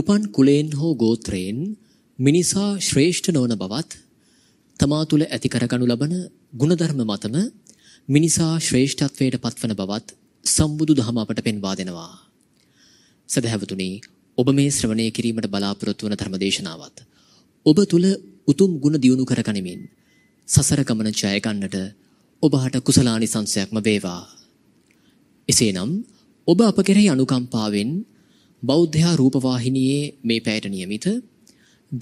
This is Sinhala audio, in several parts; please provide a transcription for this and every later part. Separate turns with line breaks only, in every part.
උපන් කුලයෙන් හෝ ගෝත්‍රයෙන් මිනිසා ශ්‍රේෂ්ඨ නොවන බවත් තමා තුළ ඇති කරගනු ලබන ගුණධර්ම මතම මිනිසා ශ්‍රේෂ්ඨත්වයට පත්වන බවත් සම්බුදු දහම අපට පෙන්වා දෙනවා. සදහැවතුනි ඔබ මේ ශ්‍රවණය කිරීමට බලාපොරොත්තු වන ධර්ම දේශනාවත් ඔබ තුළ උතුම් ගුණ දියුණු කරගනිමින් සසර ගමන ජය ගන්නට ඔබහට කුසලානිසංසයක්ම වේවා. එසේනම් ඔබ අප කෙරෙහි අනුකම්පාවෙන් බෞද්ධයා රූපවාහිනියේ මේ පැයට નિયમિત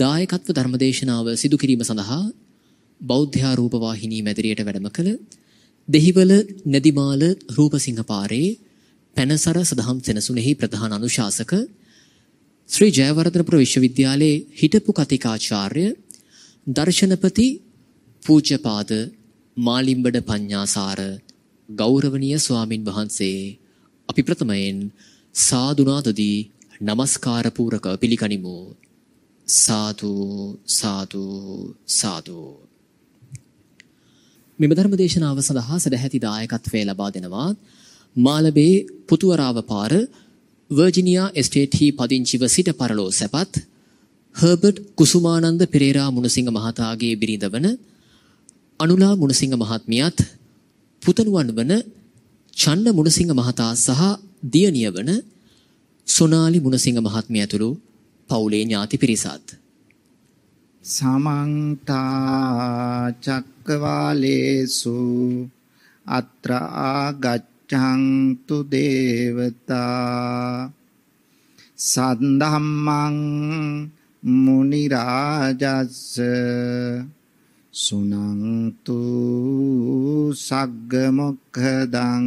දායකත්ව ධර්මදේශනාව සිදු කිරීම සඳහා බෞද්ධයා රූපවාහිනී මැදිරියට වැඩම කළ දෙහිවල නදිමාල රූපසිංහ පාරේ පැනසර සදහම් සෙනසුනේහි ප්‍රධාන අනුශාසක ශ්‍රී ජයවර්ධනපුර විශ්වවිද්‍යාලයේ හිටපු කතිකාචාර්ය දර්ශනපති පූජ්‍යපාද මාලිම්බඩ පඤ්ඤාසාර ගෞරවනීය ස්වාමින් වහන්සේ අපි ප්‍රථමයෙන් සාදුනාදදී নমස්කාර පූරකව පිළිගනිමු සාදු සාදු සාදු මෙම ධර්ම දේශනාව සඳහා සදැහැති දායකත්වය ලබා දෙනවා මාලබේ පුතුවරාව පාර වර්ජිනියා එස්ටේට් හි පදිංචිව සිට පරලෝ සැපත් හර්බර්ට් කුසුමානන්ද පෙරේරා මුණසිංහ මහතාගේ බිරිඳ වන අනුලා මුණසිංහ මහත්මියත් පුතණුවන් වන චන්න මුණසිංහ මහතා සහ දියණිය වන සොනාලි ගුණසිංහ මහත්මිය ඇතුළු පවුලේ ඥාති පිරිසත්
සමන්තා චක්කවාලේසු අත්‍ර ආගච්ඡන්තු දේවතා සද්ධම්මං මුනි රාජස්ස සුනන්තු සග්ග මොක්ඛදං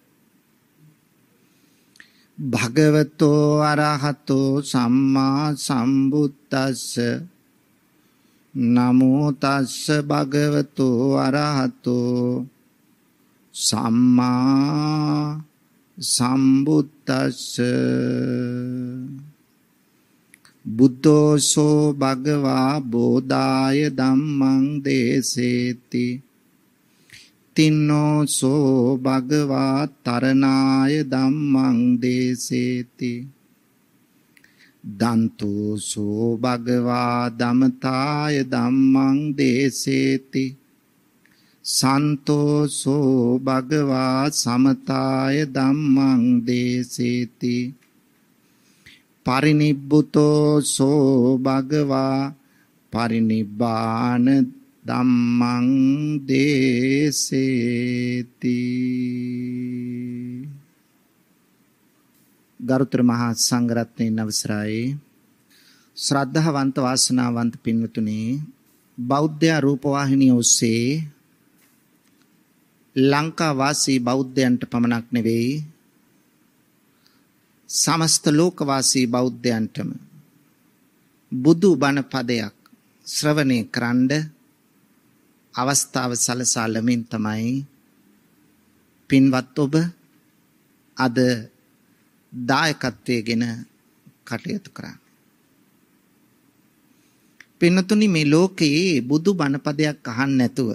භගවතෝ අරහතෝ සම්මා සම්බුද්දස්ස නමෝ තස්ස භගවතෝ අරහතෝ සම්මා සම්බුද්දස්ස බුද්ධෝසෝ භගවා බෝධාය ධම්මං දේසේති තින්නෝ සෝ භගවා තරණාය ධම්මං දේසේති දන්තු සෝ භගවා දමතාය ධම්මං දේසේති සන්තෝ සෝ භගවා සමතාය ධම්මං දේසේති පරිනිබ්බුතෝ සෝ භගවා පරිනිබ්බාන ධම්මං දේසේති ගරුතර මහා සංඝරත්නයේ නවසරයි ශ්‍රද්ධාවන්ත වාසනාවන්ත පින්වතුනි බෞද්ධ රූප වාහිනිය ඔස්සේ ලංකා වාසී බෞද්ධයන්ට පමණක් නෙවෙයි සමස්ත ලෝක වාසී බෞද්ධයන්ටම බුදු බණ පදයක් ශ්‍රවණය කරන්නේ අවස්ථාව සලසා ළමින් තමයි පින්වත් ඔබ අද දායකත්වයේගෙන කටයුතු කරන්නේ. පින්නතුනි මේ ලෝකයේ බුදු බණපදයක් අහන්න නැතුව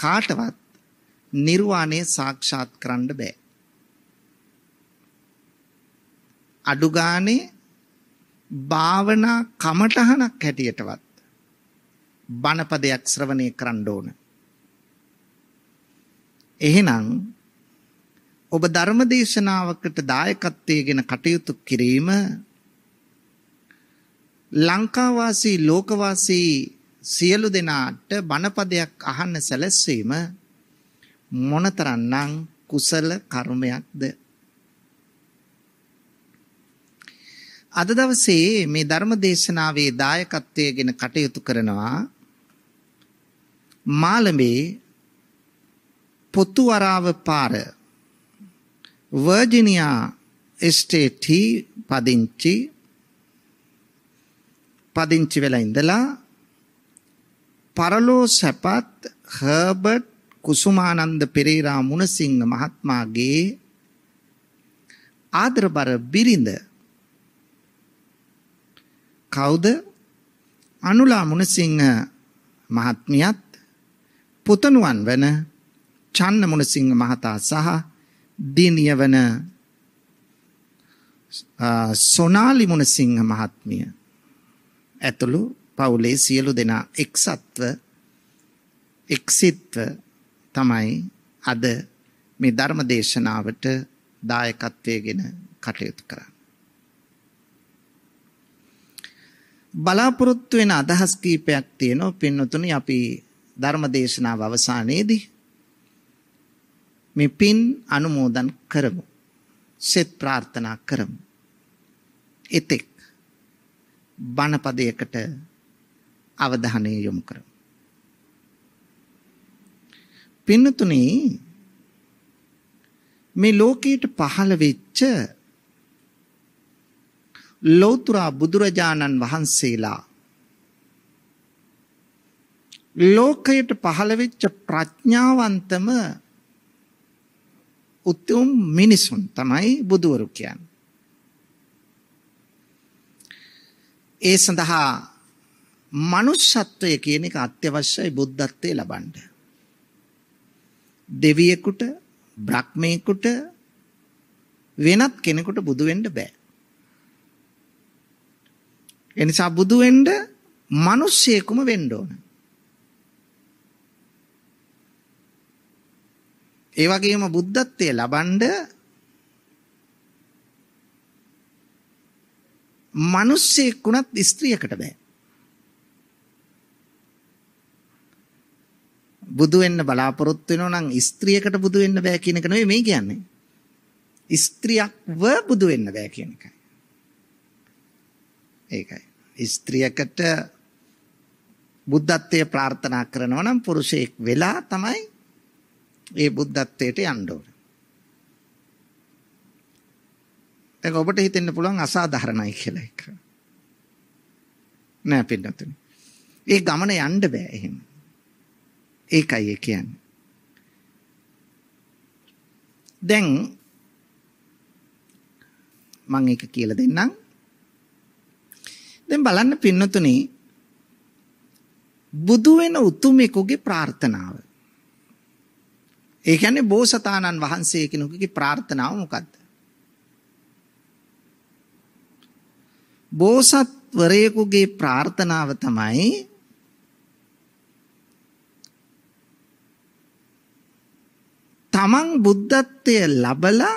කාටවත් නිර්වාණය සාක්ෂාත් කරන්න බෑ. අඩුගානේ භාවනා කමටහනක් හැටියටවත් බණපදයක් ශ්‍රවණය කරන්න ඕන. එහෙනම් ඔබ ධර්ම දේශනාවකට දායකත්වයේගෙන කටයුතු කිරීම ලංකා වාසී ලෝක වාසී සියලු දෙනාට බණපදයක් අහන්න සැලැස්වීම මොනතරම්නම් කුසල කර්මයක්ද අද දවසේ මේ ධර්ම දේශනාවේ දායකත්වයේගෙන කටයුතු කරනවා මාළඹේ පොතුවරාව පාර වර්ජිනියා ස්ටේට්හි පදිංචි පදිංචි වෙලා ඉඳලා පරලෝ සැපත් හර්බර්ට් කුසුමානන්ද පෙරේරා මුණසිංහ මහත්මාගේ ආදරබර බිරිඳ කවුද අනුලා මුණසිංහ මහත්මියත් පුතණුවන් වන චන්න මුණසිංහ මහතා සහ දිනිය වන සොනාලි මුණසිංහ මහත්මිය ඇතුළු පවුලේ සියලු දෙනා එක්සත්ව එක්සිත්ව තමයි අද මේ ධර්ම දේශනාවට දායකත්වයගෙන කටයුතු කරන්න. බලාපොරොත්තු වෙන අදහස් කීපයක් තියෙනවා පින්නතුනි අපි ධර්ම දේශනාව අවසානයේදී මේ පින් අනුමෝදන් කරමු. සෙත් ප්‍රාර්ථනා කරමු. එතෙක් බණපදයකට අවධානය යොමු කරමු. පින්නතුනි මේ ලෝකයට පහළ වෙච්ච ලෞතර බුදුරජාණන් වහන්සේලා ලෝකයට පහළ වෙච්ච ප්‍රඥාවන්තම උතුම් මිනිසුන් තමයි බුදවරු කියන්නේ. ඒ සඳහා මනුෂ්‍යත්වය කියන එක අත්‍යවශ්‍යයි බුද්ධත්වයේ ලබන්න. දෙවියෙකුට, බ්‍රහ්මයෙකුට වෙනත් කෙනෙකුට බුදු වෙන්න බෑ. එනිසා බුදු වෙන්න මිනිස්සෙකුම වෙන්න ඕනේ. ඒ වගේම බුද්ධත්වයේ ලබනද මිනිස්සෙක් වුණත් ස්ත්‍රියකට බෑ. බුදු වෙන්න බලාපොරොත්තු වෙනවා නම් ස්ත්‍රියකට බුදු වෙන්න බෑ කියන එක නෙවෙයි මේ කියන්නේ. ස්ත්‍රියක්ව බුදු වෙන්න බෑ කියන එකයි. ඒකයි. ස්ත්‍රියකට බුද්ධත්වයේ ප්‍රාර්ථනා කරනවා නම් පුරුෂයෙක් වෙලා තමයි ඒ බුද්ධත්වයට යන්න ඕන. දැන් ඔබට හිතෙන්න පුළුවන් අසාධාරණයි කියලා එක. නෑ පින්නතුනි. ඒ ගමන යන්න බෑ එහෙම. ඒකයි ඒ කියන්නේ. දැන් මම ඒක කියලා දෙන්නම්. දැන් බලන්න පින්නතුනි බුදු වෙන උතුමෙකුගේ ප්‍රාර්ථනාව. ඒ කියන්නේ බෝසතාණන් වහන්සේ කෙනෙකුගේ ප්‍රාර්ථනාව මොකද්ද? බෝසත්වරයෙකුගේ ප්‍රාර්ථනාව තමයි තමන් බුද්ධත්වය ලබලා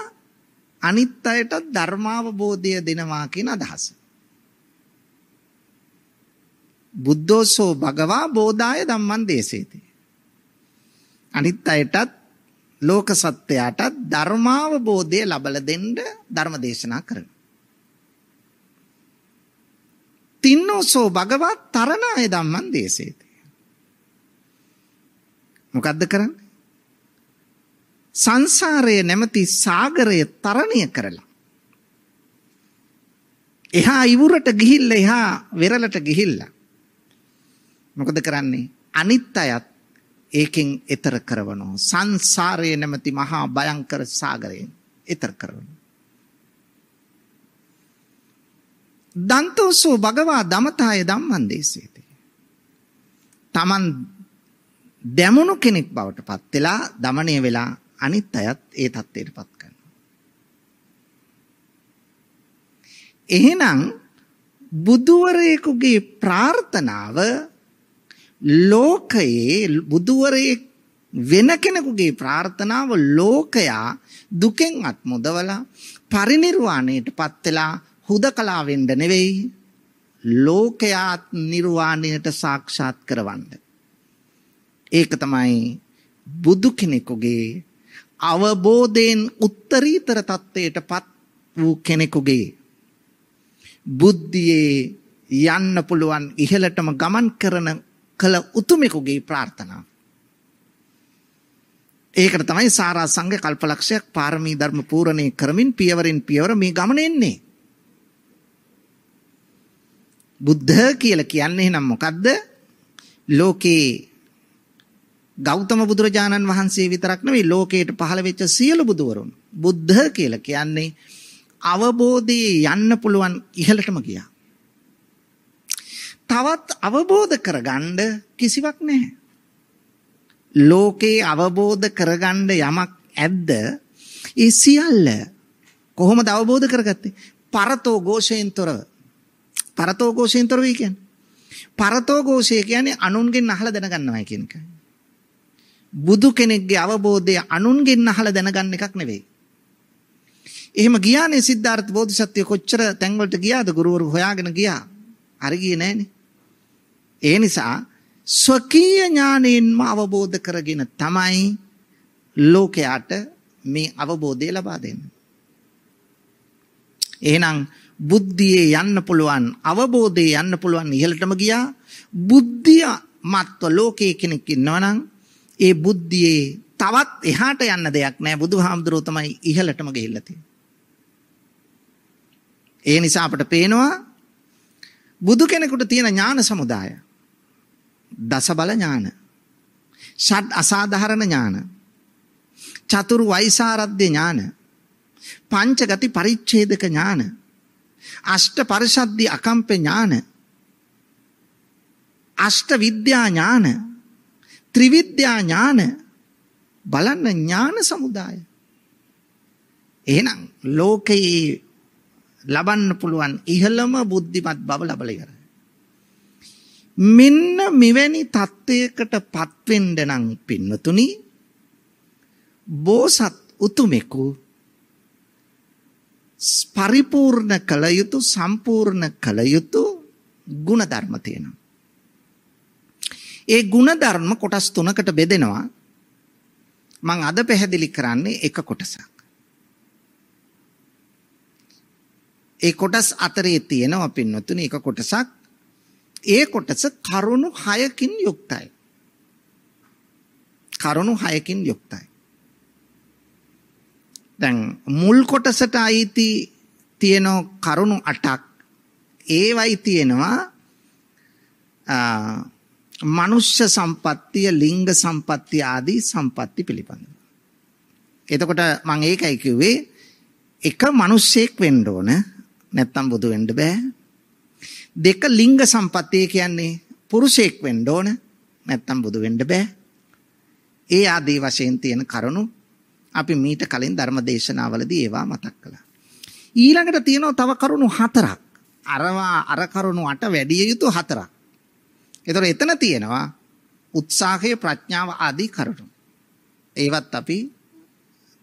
අනිත් අයට ධර්මාවබෝධය දෙනවා කියන අදහස. බුද්ධෝසෝ භගවා බෝධාය ධම්මං දේසේති. අනිත් අයටත් ලෝක සත්වයාට ධර්මාවබෝධය ලබලා දෙන්න ධර්ම දේශනා කරනවා. තින්නෝසෝ භගවත් තරණාය ධම්මං දේශේති. මොකද්ද කරන්නේ? සංසාරයේ නැමැති සාගරය තරණය කරලා එහා ඉවුරට ගිහිල්ලා එහා වෙරළට ගිහිල්ලා මොකද කරන්නේ? අනිත් අයත් ඒකෙන් එතර කරවනවා. සංසාරයේ නැමැති මහා භයංකර සාගරයෙන් එතර කරවනවා. දන්තෝසෝ භගවා දමතාය ධම්මන්දේසේති. Taman දැමුණු කෙනෙක් බවට පත් වෙලා দমনය වෙලා අනිත් අයත් ඒ தත්ත්වයට පත් කරනවා. එහෙනම් බුදුවරයෙකුගේ ප්‍රාර්ථනාව ලෝකයේ බුදුවරේ වෙන කෙනෙකුගේ ප්‍රාර්ථනාව ලෝකයා දුකෙන් අත් මුදවලා පරිණිරවාණයටපත් වෙලා හුදකලා වෙන්න නෙවෙයි ලෝකයාත් නිර්වාණයට සාක්ෂාත් කරවන්න. ඒක තමයි බුදු කෙනෙකුගේ අවබෝධයෙන් උත්තරීතර තත්ත්වයටපත් වූ කෙනෙකුගේ බුද්ධියේ යන්න පුළුවන් ඉහළටම ගමන් කරන කළ උතුමෙකුගේ ප්‍රාර්ථනාව. ඒකට තමයි සාරා සංඝ කල්පලක්ෂයක් පාරමී ධර්ම පූර්ණේ කරමින් පියවරෙන් පියවර මේ ගමන එන්නේ. බුද්ධ කියලා කියන්නේ එහෙනම් මොකද්ද? ලෝකේ ගෞතම බුදුරජාණන් වහන්සේ විතරක් නෙවෙයි ලෝකයට පහළ වෙච්ච සියලු බුදුවරුන් බුද්ධ කියලා කියන්නේ අවබෝධයේ යන්න පුළුවන් ඉහළටම ගියා. තවත් අවබෝධ කරගන්න කිසිවක් නැහැ. ලෝකේ අවබෝධ කරගන්න යමක් ඇද්ද? ඒ සියල්ල කොහොමද අවබෝධ කරගත්තේ? පරතෝ ഘോഷයෙන් තොරව. පරතෝ ഘോഷයෙන් තොරව කියන්නේ. පරතෝ ഘോഷය කියන්නේ අනුන්ගෙන් අහලා දැනගන්නවා කියන එකයි. බුදු කෙනෙක්ගේ අවබෝධය අනුන්ගෙන් අහලා දැනගන්න එකක් නෙවෙයි. එහෙම ගියානේ සිද්ධාර්ථ බෝධිසත්වය කොච්චර තැන්වලට ගියාද ගුරුවරු හොයාගෙන ගියා. හරි ගියේ නැහනේ. ඒ නිසා ස්වකීය ඥානයෙන්ම අවබෝධ කරගෙන තමයි ලෝකයාට මේ අවබෝධය ලබා දෙන්නේ. එහෙනම් බුද්ධියේ යන්න පුළුවන් අවබෝධයේ යන්න පුළුවන් ඉහළටම ගියා. බුද්ධිය මත්ව ලෝකයේ කෙනෙක් ඉන්නවනම් ඒ බුද්ධියේ තවත් එහාට යන්න දෙයක් නැහැ. බුදුහාමුදුරුවෝ තමයි ඉහළටම ගිහිල්ලා තියෙන්නේ. ඒ නිසා අපට පේනවා බුදු කෙනෙකුට තියෙන ඥාන සමුදාය දසබල ඥාන. ෂඩ් අසාධාරණ ඥාන. චතුරු වෛසාරද්ද ඥාන. පංචගති පරිච්ඡේදක ඥාන. අෂ්ට පරිශද්දි අකම්ප ඥාන. අෂ්ට විද්‍යා ඥාන. ත්‍රිවිද්‍යා ඥාන. බලන්න ඥාන සමුදාය. එහෙනම් ලෝකයේ ලබන්න පුළුවන් ඉහළම බුද්ධිමත් බව ලබල ඉවරයි. මෙන්න මෙවැනි தත්වයකට පත්වෙන්න නම් පින්නතුනි බෝසත් උතුමෙකු පරිපූර්ණ කළ යුතු සම්පූර්ණ කළ යුතු ಗುಣධර්ම තියෙනවා. ඒ ಗುಣධර්ම කොටස් තුනකට බෙදෙනවා. මම අද පැහැදිලි කරන්නේ එක කොටසක්. ඒ කොටස් අතරේ තියෙනවා පින්නතුනි එක කොටසක් ඒ කොටස කරුණු 6කින් යුක්තයි. කරුණු 6කින් යුක්තයි. දැන් මුල් කොටසට අයිති තියෙන කරුණු 8ක් ඒවයි තියෙනවා මනුෂ්‍ය සම්පත්තිය ලිංග සම්පත්තිය ආදී සම්පatti පිළිබඳව. එතකොට මම ඒකයි කිව්වේ එක මිනිස්සෙක් වෙන්න ඕන නැත්තම් බුදු වෙන්න බෑ දෙක ලිංග සම්පත්තිය කියන්නේ පුරුෂයෙක් වෙන්න ඕන නැත්තම් බුදු වෙන්න බෑ. ඒ ආදී වශයෙන් තියෙන කරුණු අපි මීට කලින් ධර්ම දේශනාවලදී ඒවා මතක් කළා. ඊළඟට තියෙනවා තව කරුණු හතරක්. අරවා අර කරුණු අට වැඩි යුතු හතරක්. ඒතර එතන තියෙනවා උත්සාහය ප්‍රඥාව ආදී කරුණු. ඒවත් අපි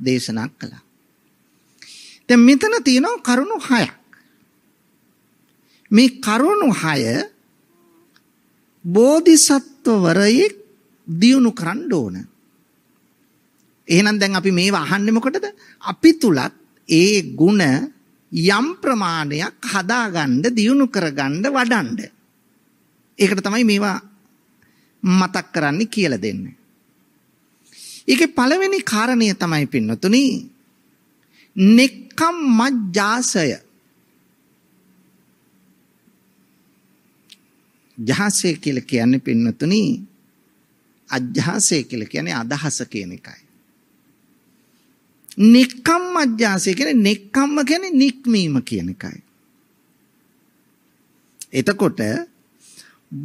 දේශනා කළා. දැන් මෙතන තියෙනවා කරුණු හයක්. මේ කරුණු 6 බෝධිසත්වවරයෙක් දියුණු කරන්න ඕන. එහෙනම් දැන් අපි මේවා අහන්නේ මොකටද? අපි තුලත් ඒ ಗುಣ යම් ප්‍රමාණයක් හදාගන්න දියුණු කරගන්න වඩන්න. ඒකට තමයි මේවා මතක් කරන්න කියලා දෙන්නේ. ඒකේ පළවෙනි කාරණය තමයි පින්නතුනි. නෙක්ඛම් මජ්ජාසය ජහසය කියලා කියන්නේ පින්නතුනි අජහසය කියලා කියන්නේ අදහස කියන එකයි. නික්කම් අජහසය කියන්නේ නික්කම්ම කියන්නේ නික්මීම කියන එකයි. එතකොට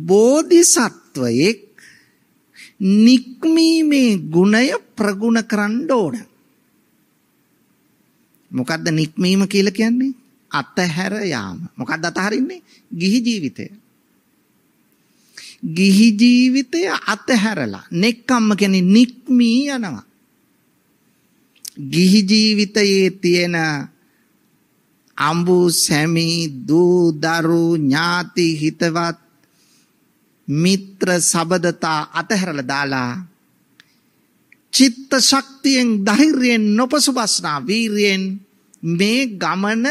බෝධිසත්වයේ නික්මීමේ ගුණය ප්‍රගුණ කරන්න ඕන. මොකද්ද නික්මීම කියලා කියන්නේ? අතහැර යාම. මොකද්ද අතහරින්නේ? ගිහි ජීවිතය. ගිහි ජීවිතය අතහැරලා නෙක්කම්ම කෙනෙක් නික්මී යනවා. ගිහි ජීවිතයේ තියෙන අඹු සැමි දූ දරු ඥාති හිතවත් මිත්‍ර සබදතා අතහැරලා දාලා චිත්ත ශක්තියෙන් ධෛර්යයෙන් නොපසුබස්නා වීරියෙන් මේ ගමන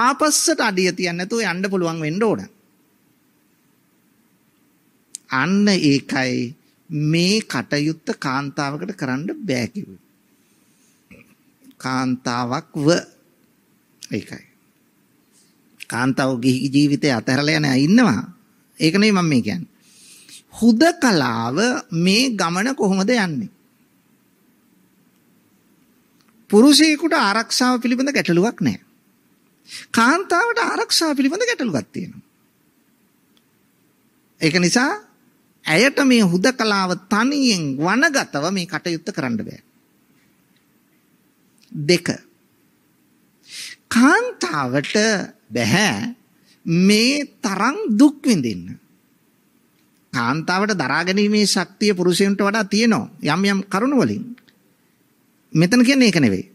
ආපස්සට අඩිය තියන්න නැතුව යන්න පුළුවන් වෙන්න ඕන. අන්න ඒකයි මේ කටයුත්ත කාන්තාවකට කරන්න බෑ කිව්වේ. කාන්තාවක්ව ඒකයි. කාන්තාව ගිහි ජීවිතය අතහැරලා යන අය ඉන්නවා. ඒක නෙවෙයි මම මේ කියන්නේ. හුදකලාව මේ ගමන කොහොමද යන්නේ? පුරුෂයෙකුට ආරක්ෂාව පිළිබඳ ගැටලුවක් නැහැ. කාන්තාවට ආරක්ෂාව පිළිබඳ ගැටලුවක් තියෙනවා. ඒක නිසා ඇයට මේ හුදකලාව තනියෙන් වනගතව මේ කටයුත්ත කරන්න බෑ. දෙක. කාන්තාවට බෑ මේ තරම් දුක් විඳින්න. කාන්තාවට දරා ගැනීමේ ශක්තිය පුරුෂයන්ට වඩා තියෙනවා යම් යම් කරුණු වලින්. මෙතන කියන්නේ ඒක නෙවෙයි.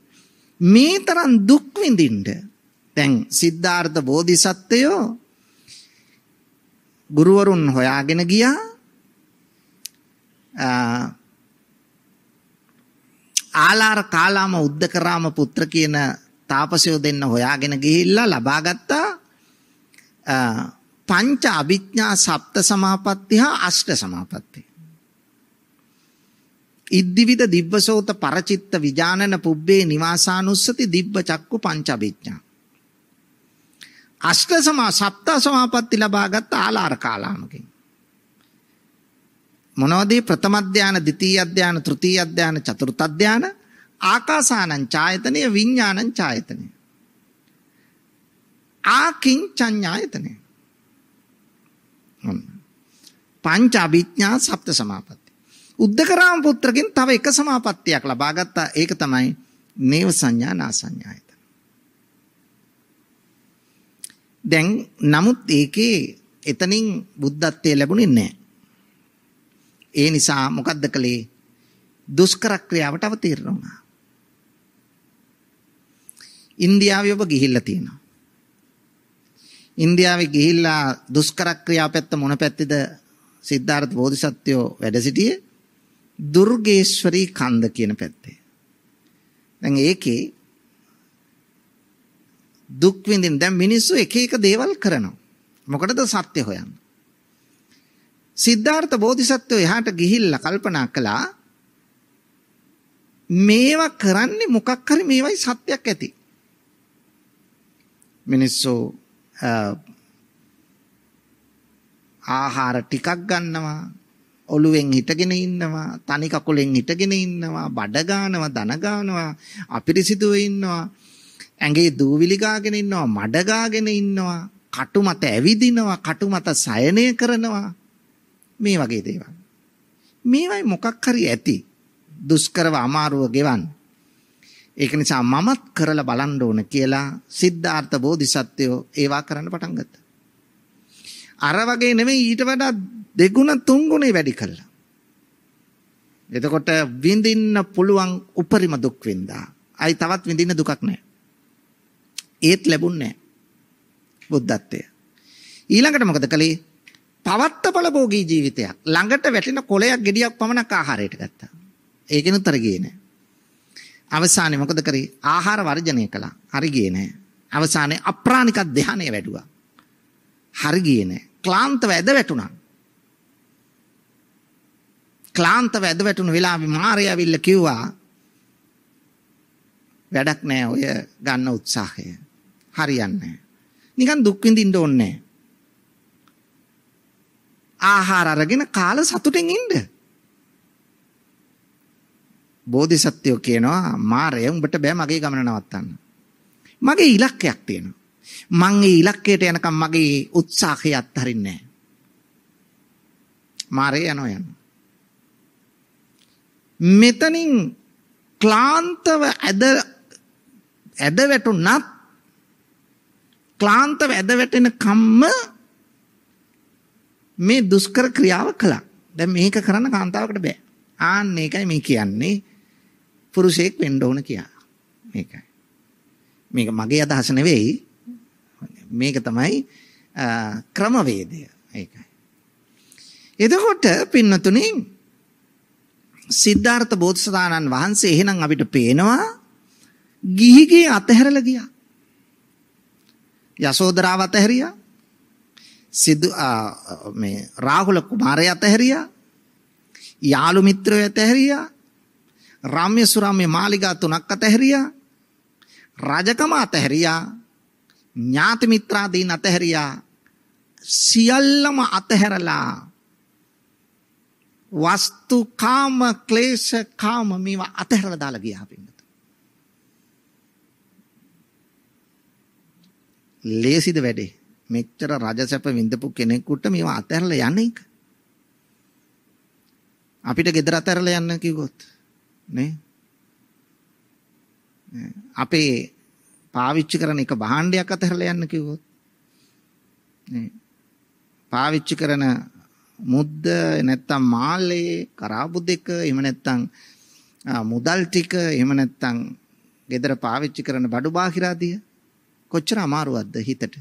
මේ තරම් දුක් විඳින්න දැන් සිද්ධාර්ථ බෝධිසත්වයෝ ගුරුවරුන් හොයාගෙන ගියා ආලාර කාලාම උද්දකරාම පුත්‍ර කියන තාපසයෝ දෙන්න හොයාගෙන ගිහිල්ලා ලබාගත්තා පංච අභිඥා සප්ත සමාපatti හා අෂ්ට සමාපatti. ඉද්දිවිද දිබ්බසෝත පරචිත්ත විජානන පුබ්බේ නිවාසානුස්සති දිබ්බ චක්කු පංච අභිඥා. අෂ්ට සමා සප්ත සමාපatti ලබාගත් ආලාර කාලාමකින්. මොනවද ප්‍රථම ධාන, ද්විතීය ධාන, තෘතීය ධාන, චතුර්ථ ධාන, ආකාසානං ඡායතනෙය, විඥානං ඡායතනෙය. ආකින් චඤ්ඤායතනෙය. පංච අභිඥා සප්ත සමාපatti. උද්දකරාම පුත්‍රකින් තව එක සමාපත්තියක් ලබා ගත්තා. ඒක තමයි නේව සංඥා නාසඤ්ඤායතන. දැන් නමුත් ඒකේ එතනින් බුද්ධත්වයේ ලැබුණේ නැහැ. ඒ නිසා මොකද්ද කළේ? දුෂ්කර ක්‍රියාවට අවතීර්ණ වුණා. ඉන්දියාවේ ඔබ ගිහිල්ලා තියෙනවා. ඉන්දියාවේ ගිහිල්ලා දුෂ්කර ක්‍රියාව පැත්ත මොන පැත්තේද සිද්ධාර්ථ බෝධිසත්වෝ වැඩ සිටියේ? දුර්ගේශ්වරී කන්ද කියන පැත්තේ. දැන් ඒකේ දුක් විඳින් දැන් මිනිස්සු එක එක දේවල් කරනවා. මොකටද සත්‍ය හොයන්නේ? සිද්ධාර්ථ බෝධිසත්වෝ එහාට ගිහිල්ලා කල්පනා කළා මේවා කරන්නේ මොකක් හරි මේවයි සත්‍යයක් ඇති. මිනිස්සු ආහාර ටිකක් ගන්නවා ඔළුවෙන් හිටගෙන ඉන්නවා තනි කකුලෙන් හිටගෙන ඉන්නවා බඩ ගන්නවා දන ගන්නවා අපිරිසිදුව ඉන්නවා ඇඟේ දූවිලි ගාගෙන ඉන්නවා මඩ ගාගෙන ඉන්නවා කටු මත ඇවිදිනවා කටු මත සයනය කරනවා මේ වගේ දේවල්. මේවයි මොකක් හරි ඇති. දුෂ්කරව අමාරුව ගෙවන්න. ඒක නිසා මමත් කරලා බලන්න ඕන කියලා සිද්ධාර්ථ බෝධිසත්වයෝ ඒවා කරන්න පටන් ගත්තා. අර වගේ නෙමෙයි ඊට වඩා දෙගුණ තුන්ගුණේ වැඩි කළා. එතකොට විඳින්න පුළුවන් උපරිම දුක් වින්දා. අයි තවත් විඳින්න දුකක් නැහැ. ඒත් ලැබුණේ නැහැ. බුද්ධත්වය. ඊළඟට මොකද කළේ? පවත්තපල භෝගී ජීවිතයක්. ළඟට වැටෙන කොලයක් gediyak පමණක් ආහාරයට ගත්තා. ඒකෙනුත් අර ගියේ නෑ. අවසානයේ මොකද කරේ? ආහාර වර්ජනය කළා. හරි ගියේ නෑ. අවසානයේ අප්‍රාණික ධානය වැඩුවා. හරි ගියේ නෑ. ක්ලාන්තව ඇද වැටුණා. ක්ලාන්තව ඇද වැටුණු වෙලාවේ මාරයාවිල්ල කිව්වා වැඩක් නෑ ඔය ගන්න උත්සාහය. හරියන්නේ නෑ. නිකන් දුක් විඳින්න ඕනේ නෑ. ආහාර අරගෙන කාලා සතුටෙන් ඉන්න. බෝධිසත්වෝ කියනවා මාරය උඹට බෑ මගේ ගමන නවත්තන්න. මගේ ඉලක්කයක් තියෙනවා. මං ඒ ඉලක්කයට යනකම් මගේ උත්සාහය අත්හරින්නේ නැහැ. මාරය යනවා යනවා. මෙතනින් ක්ලාන්තව ඇද ඇද වැටුණත් ක්ලාන්තව ඇද වැටෙන කම්ම මේ දුෂ්කර ක්‍රියාව කළා. දැන් මේක කරන්න කාන්තාවකට බෑ. ආන්න ඒකයි මේ කියන්නේ පුරුෂයෙක් වෙන්න ඕන කියලා. මේකයි. මේක මගේ අදහස නෙවෙයි. මේක තමයි ක්‍රමවේදය. ඒකයි. එතකොට පින්නතුනි සිද්ධාර්ථ බෝධිසතාණන් වහන්සේ එහෙනම් අපිට පේනවා ගිහිගේ අතහැරලා ගියා. යසෝදරාව අතහැරියා. සිදු මේ රාහුල කුමාරයා ඇතහැරියා. යාළු මිත්‍රයෝ ඇතහැරියා. රාම්‍ය සුරාම්‍ය මාලිගා තුනක් අතහැරියා. රජකම අතහැරියා. ඥාති මිත්‍රාදීන් අතහැරියා. සියල්ලම අතහැරලා වස්තු කාම ක්ලේශ කාම මේවා අතහැරලා දාලා ගියා පින්නත. ලේසිද වැඩේ? මෙච්චර රජසැප විඳපු කෙනෙකුට මේවා අතහැරලා යන්නේ එක. අපිට ගෙදර අතහැරලා යන්න කිව්වොත් නේ අපේ පාවිච්චි කරන එක භාණ්ඩයක් අතහැරලා යන්න කිව්වොත් නේ පාවිච්චි කරන මුද්ද නැත්තම් මාළේ කරාබු දෙක එහෙම නැත්තම් මුදල් ටික එහෙම නැත්තම් ගෙදර පාවිච්චි කරන බඩු බාහිර ආදිය කොච්චර අමාරුවක්ද හිතට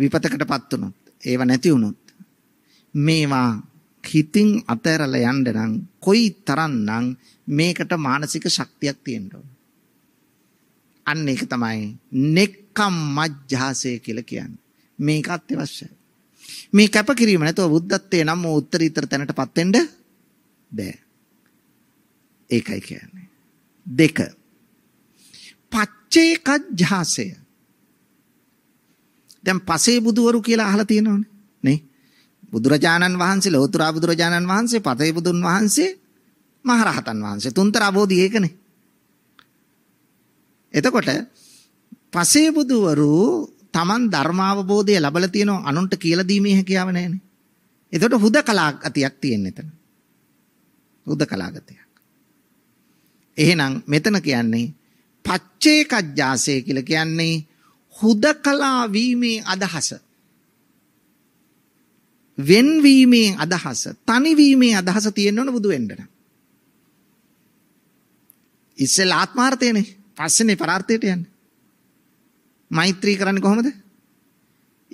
විපතකටපත් උනොත් ඒව නැති වුනොත් මේවා හිතින් අතහැරලා යන්න නම් කොයි තරම්නම් මේකට මානසික ශක්තියක් තියෙන්න ඕන. අන්න ඒක තමයි නෙක්ඛම් මජ්ජාසය කියලා කියන්නේ. මේකත් අවශ්‍යයි. මේ කැපකිරීම නැතුව බුද්ධත්වයේ නම් උත්තරීතර තැනටපත් වෙන්න බෑ. ඒකයි කියන්නේ. දෙක. පච්චේකජ්ජාසය දැන් පසේ බුදුවරු කියලා අහලා තියෙනවනේ. නේ? බුදුරජාණන් වහන්සේ ලෝතුරා බුදුරජාණන් වහන්සේ පතේ බුදුන් වහන්සේ මහරහතන් වහන්සේ තුන්තර අවබෝධය ඒකනේ. එතකොට පසේ බුදුවරු Taman ධර්ම අවබෝධය ලැබලා තියෙනවා අනුන්ට කියලා දීමේ හැකියාව නැහැනේ. එතකොට හුදකලා ගතියක් තියෙන එතන. හුදකලා ගතියක්. එහෙනම් මෙතන කියන්නේ පච්චේ කජ්ජාසය කියලා කියන්නේ හුදකලා වීමේ අදහස වෙන්වීමේ අදහස තනිවීමේ අදහස තියෙන්න ඕන බුදු වෙන්න. ඉස්සෙල්ලා ආත්මාර්ථයනේ පස්සේනේ පරාර්ථයට යන්නේ. මෛත්‍රී කරන්නේ කොහොමද?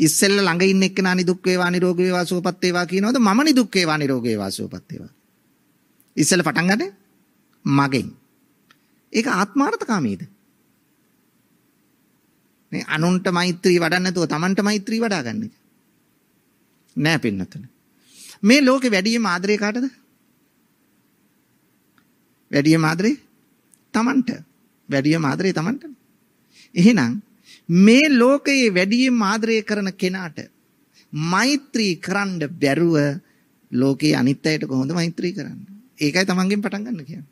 ඉස්සෙල්ලා ළඟ ඉන්න එක්කෙනා නිදුක් වේවා නිරෝගී වේවා සුවපත් වේවා කියනවද? මම නිදුක් වේවා නිරෝගී වේවා සුවපත් වේවා. ඉස්සෙල්ලා පටන් ගන්න මගෙන්. ඒක ආත්මාර්ථකාමීද? මේ අනුන්ට මෛත්‍රී වඩන්න නැතුව Tamanට මෛත්‍රී වඩා ගන්න එක. නෑ පින්නතන. මේ ලෝකේ වැඩිම ආදරේ කාටද? වැඩිම ආදරේ Tamanට. වැඩිම ආදරේ Tamanට. එහෙනම් මේ ලෝකයේ වැඩිම ආදරය කරන කෙනාට මෛත්‍රී කරන්න බැරුව ලෝකයේ අනිත් අයට කොහොමද මෛත්‍රී කරන්නේ? ඒකයි Tamanගෙන් පටන් ගන්න කියන්නේ.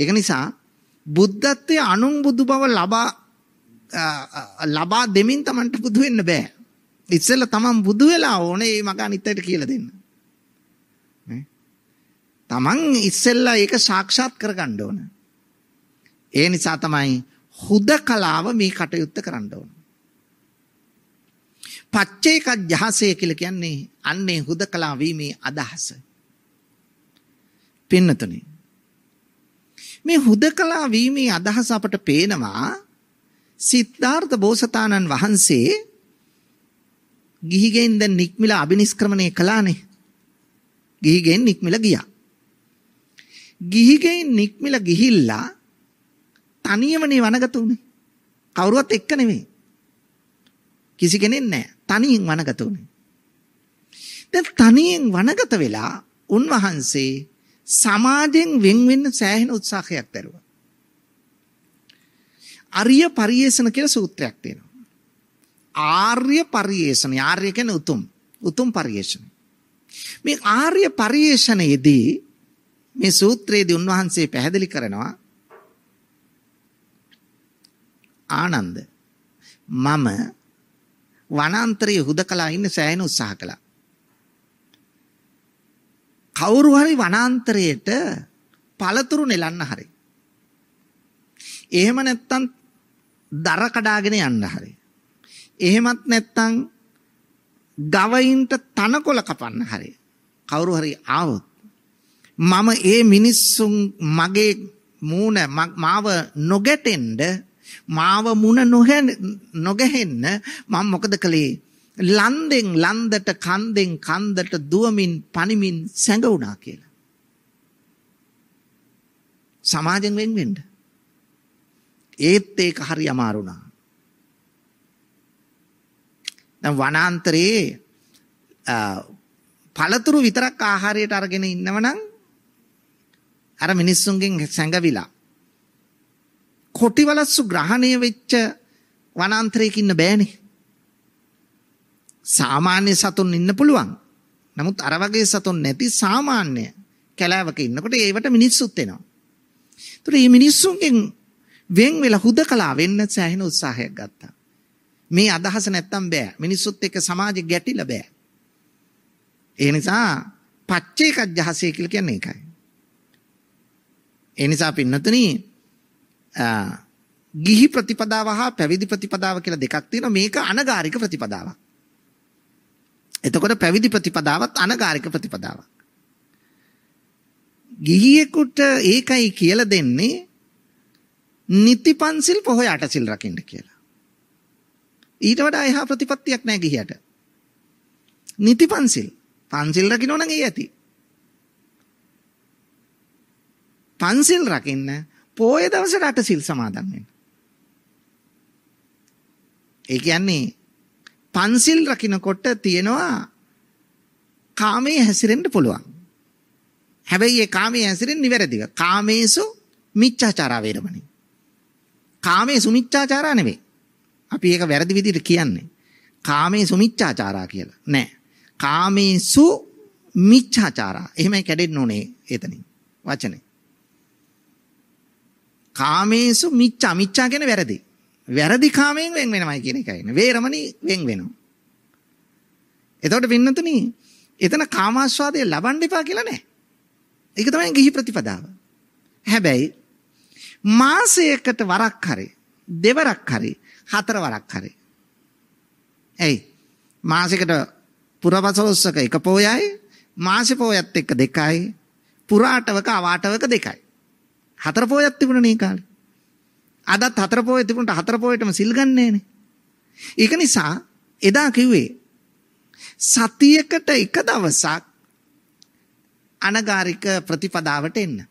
ඒක නිසා බුද්ධත්වයේ අනුන් බුදු බව ලබා ලබා දෙමින් Tamanට බුදු වෙන්න බෑ. ඉතින්සල Taman බුදු වෙලා ඕනේ මේ මග අනිත්‍යයට කියලා දෙන්න. තමන් ඉස්සෙල්ලා ඒක සාක්ෂාත් කරගන්න ඕන. ඒ නිසා තමයි හුද කලාව මේ කටයුත්ත කරන්න ඕන. පච්චේක ජහසය කියලා කියන්නේ අන්නේ හුද කලා වීමේ අදහස. පින්නතුනේ. මේ හුද කලා වීමේ අදහස අපට පේනවා සිද්ධාර්ථ බෝසතාණන් වහන්සේ ගිහිගෙන් දැන් නික්මිලා අබිනිෂ්ක්‍රමණය කළානේ. ගිහිගෙන් නික්මිලා ගියා. ගිහිගෙන් නික්මිලා ගිහිල්ලා තනියමනේ වනගත උනේ. කවුරුවත් එක්ක නෙමෙයි. කිසි කෙනෙක් නැහැ. තනියෙන් වනගත උනේ. දැන් තනියෙන් වනගත වෙලා උන්වහන්සේ සමාජයෙන් වෙන් වෙන්න සෑහෙන උත්සාහයක් දරුවා. අරිය පරියේෂණ කියලා සූත්‍රයක් තියෙනවා. ආර්ය පරියේෂණ. ආර්ය කියන්නේ උතුම්. උතුම් පරියේෂණ. මේ ආර්ය පරියේෂණයේදී මේ සූත්‍රයේදී උන්වහන්සේ පැහැදිලි කරනවා ආනන්ද මම වනාන්තරයේ හුදකලා ඉන්න සෑහෙන උත්සාහ කළා. කවුරු හරි වනාන්තරයට පළතුරු නෙලන්න හරි. එහෙම නැත්තම් දර කඩාගෙන යන්න හරි. එහෙමත් නැත්නම් ගවයින්ට තනකොළ කපන්න හරි. කවුරු හරි ආවොත් මම ඒ මිනිස්සුන් මගේ මූණ මාව නොගැටෙන්න මාව මුණ නොගැහෙන්න මම මොකද කළේ ලන්දෙන් ලන්දට කන්දෙන් කන්දට දුවමින් පනිමින් සැඟවුණා කියලා. සමාජයෙන් වෙන් වෙන්න. ඒත් ඒක හරි අමාරු වුණා. දැන් වනාන්තරයේ පළතුරු විතරක් ආහාරයට අරගෙන ඉන්නවනම් අර මිනිස්සුන්ගෙන් සැඟවිලා කොටිවලස්සු ග්‍රහණය වෙච්ච වනාන්තරයක ඉන්න බෑනේ. සාමාන්‍ය සතුන් ඉන්න පුළුවන්. නමුත් අර වගේ සතුන් නැති සාමාන්‍ය කැලෑවක ඉන්නකොට ඒවට මිනිස්සුත් එනවා. ඒතර මේ මිනිස්සුන්ගෙන් වෙන් වෙලා හුදකලා වෙන්න සෑහෙන උත්සාහයක් ගත්තා. මේ අදහස නැත්තම් බෑ. මිනිස්සුත් එක්ක සමාජෙ ගැටිලා බෑ. ඒ නිසා පච්චේකජ්ජහසය කියලා කියන්නේ ඒකයි. ඒ නිසා පින්නතුනි ගිහි ප්‍රතිපදාව හා පැවිදි ප්‍රතිපදාව කියලා දෙකක් තියෙනවා. මේක අනගාരിക ප්‍රතිපදාවක්. එතකොට පැවිදි ප්‍රතිපදාවත් අනගාരിക ප්‍රතිපදාවක්. ගිහියෙකුට ඒකයි කියලා දෙන්නේ නිති පන්සිල් පොහොය අටසිල් රකින්න කියලා. ඊට වඩා එහා ප්‍රතිපත්තියක් නැහැ ගිහියට. නිති පන්සිල්. පන්සිල් රකින්න නම් ඒ ඇති. පන්සිල් රකින්න පොය දවසට අටසිල් සමාදන් වෙන්න. ඒ කියන්නේ පන්සිල් රකින්නකොට තියෙනවා කාමයේ හැසිරෙන්න පුළුවන්. හැබැයි ඒ කාමයේ හැසිරෙන්නේ නිවැරදිව. කාමේසු මිච්ඡාචාරා වේරමණී. කාමයේ සුමිච්ඡාචාරා නෙවෙයි. අපි ඒක වැරදි විදිහට කියන්නේ. කාමයේ සුමිච්ඡාචාරා කියලා. නෑ. කාමයේ සු මිච්ඡාචාරා. එහෙමයි කැඩෙන්න ඕනේ එතනින්. වචනේ. කාමේසු මිච්ඡා මිච්ඡා කියන්නේ වැරදි. වැරදි කාමයෙන් වෙන් වෙනවයි කියන එකයි නේ. වේරමණී වෙන් වෙනවා. එතකොට වෙන්නතුනි එතන කාමාස්වාදය ලබන්න එපා කියලා නෑ. ඒක තමයි ගිහි ප්‍රතිපදාව. හැබැයි මාසයකට වරක් හරි දෙවරක් හරි හතර වරක් හරි. ඇයි මාසෙකට පුරවසෝස්සක එක පෝයයි මාසෙ පෝයත් එක්ක දෙකයි පුරාටවක අවාටවක දෙකයි. හතර පෝයක් තිබුණ නේ කාලේ. අදත් හතර පෝය තිබුණට හතර පෝයටම සිල් ගන්නෑනේ. ඒක නිසා එදා කිව්වේ සතියකට එක දවසක් අනගාരിക ප්‍රතිපදාවට එන්න.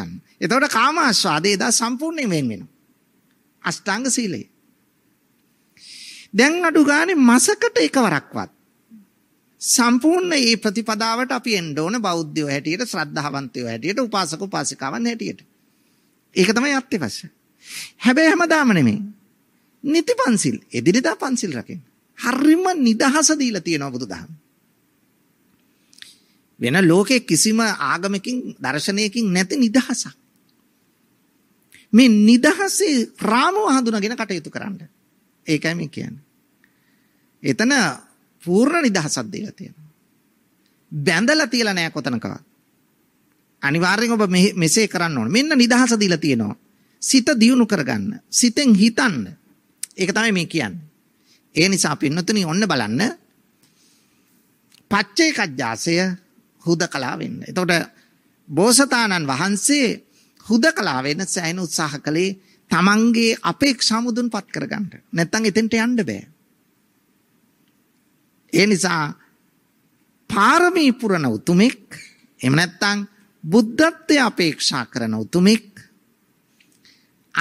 අන්න. එතකොට කාම ආස්වාදය එදා සම්පූර්ණයෙන් වෙන් වෙනවා. අෂ්ටාංග සීලය. දැන් අඩු ගානේ මාසකට එකවරක්වත් සම්පූර්ණ මේ ප්‍රතිපදාවට අපි එන්න ඕන බෞද්ධයෝ හැටියට ශ්‍රද්ධාවන්තයෝ හැටියට උපාසක උපාසිකාවන් හැටියට. ඒක තමයි අත්‍යවශ්‍ය. හැබැයි හැමදාම නෙමෙයි. නිතිපන්සිල්, එදිනෙදා පන්සිල් රකින්න. හරිම නිදහස දීලා තියෙනවා බුදුදහම. වෙන ලෝකේ කිසිම ආගමකින් දර්ශනයකින් නැති නිදහසක්. මේ නිදහසේ රාමුව හඳුනාගෙන කටයුතු කරන්න. ඒකයි මේ කියන්නේ. එතන පූර්ණ නිදහසක් දීලා තියෙනවා. බැඳලා තියලා නැහැ කොතනකවත්. අනිවාර්යෙන් ඔබ මෙසේ කරන්න ඕන. මෙන්න නිදහස දීලා තියෙනවා. සිත දියුණු කරගන්න. සිතෙන් හිතන්න. ඒක තමයි මේ කියන්නේ. ඒ නිසා පින්නතුනි ඔන්න බලන්න. පච්චේකජ්ජාසය හුදකලා වෙන්න. එතකොට බෝසතාණන් වහන්සේ හුදකලා වෙන්න සෑහෙන උත්සාහ කළේ තමන්ගේ අපේක්ෂා මුදුන්පත් කරගන්න. නැත්තම් එතෙන්ට යන්න බෑ. ඒ නිසා පාරමී පුරණ උතුමෙක් එහෙම නැත්තම් බුද්ධත්වය අපේක්ෂා කරන උතුමෙක්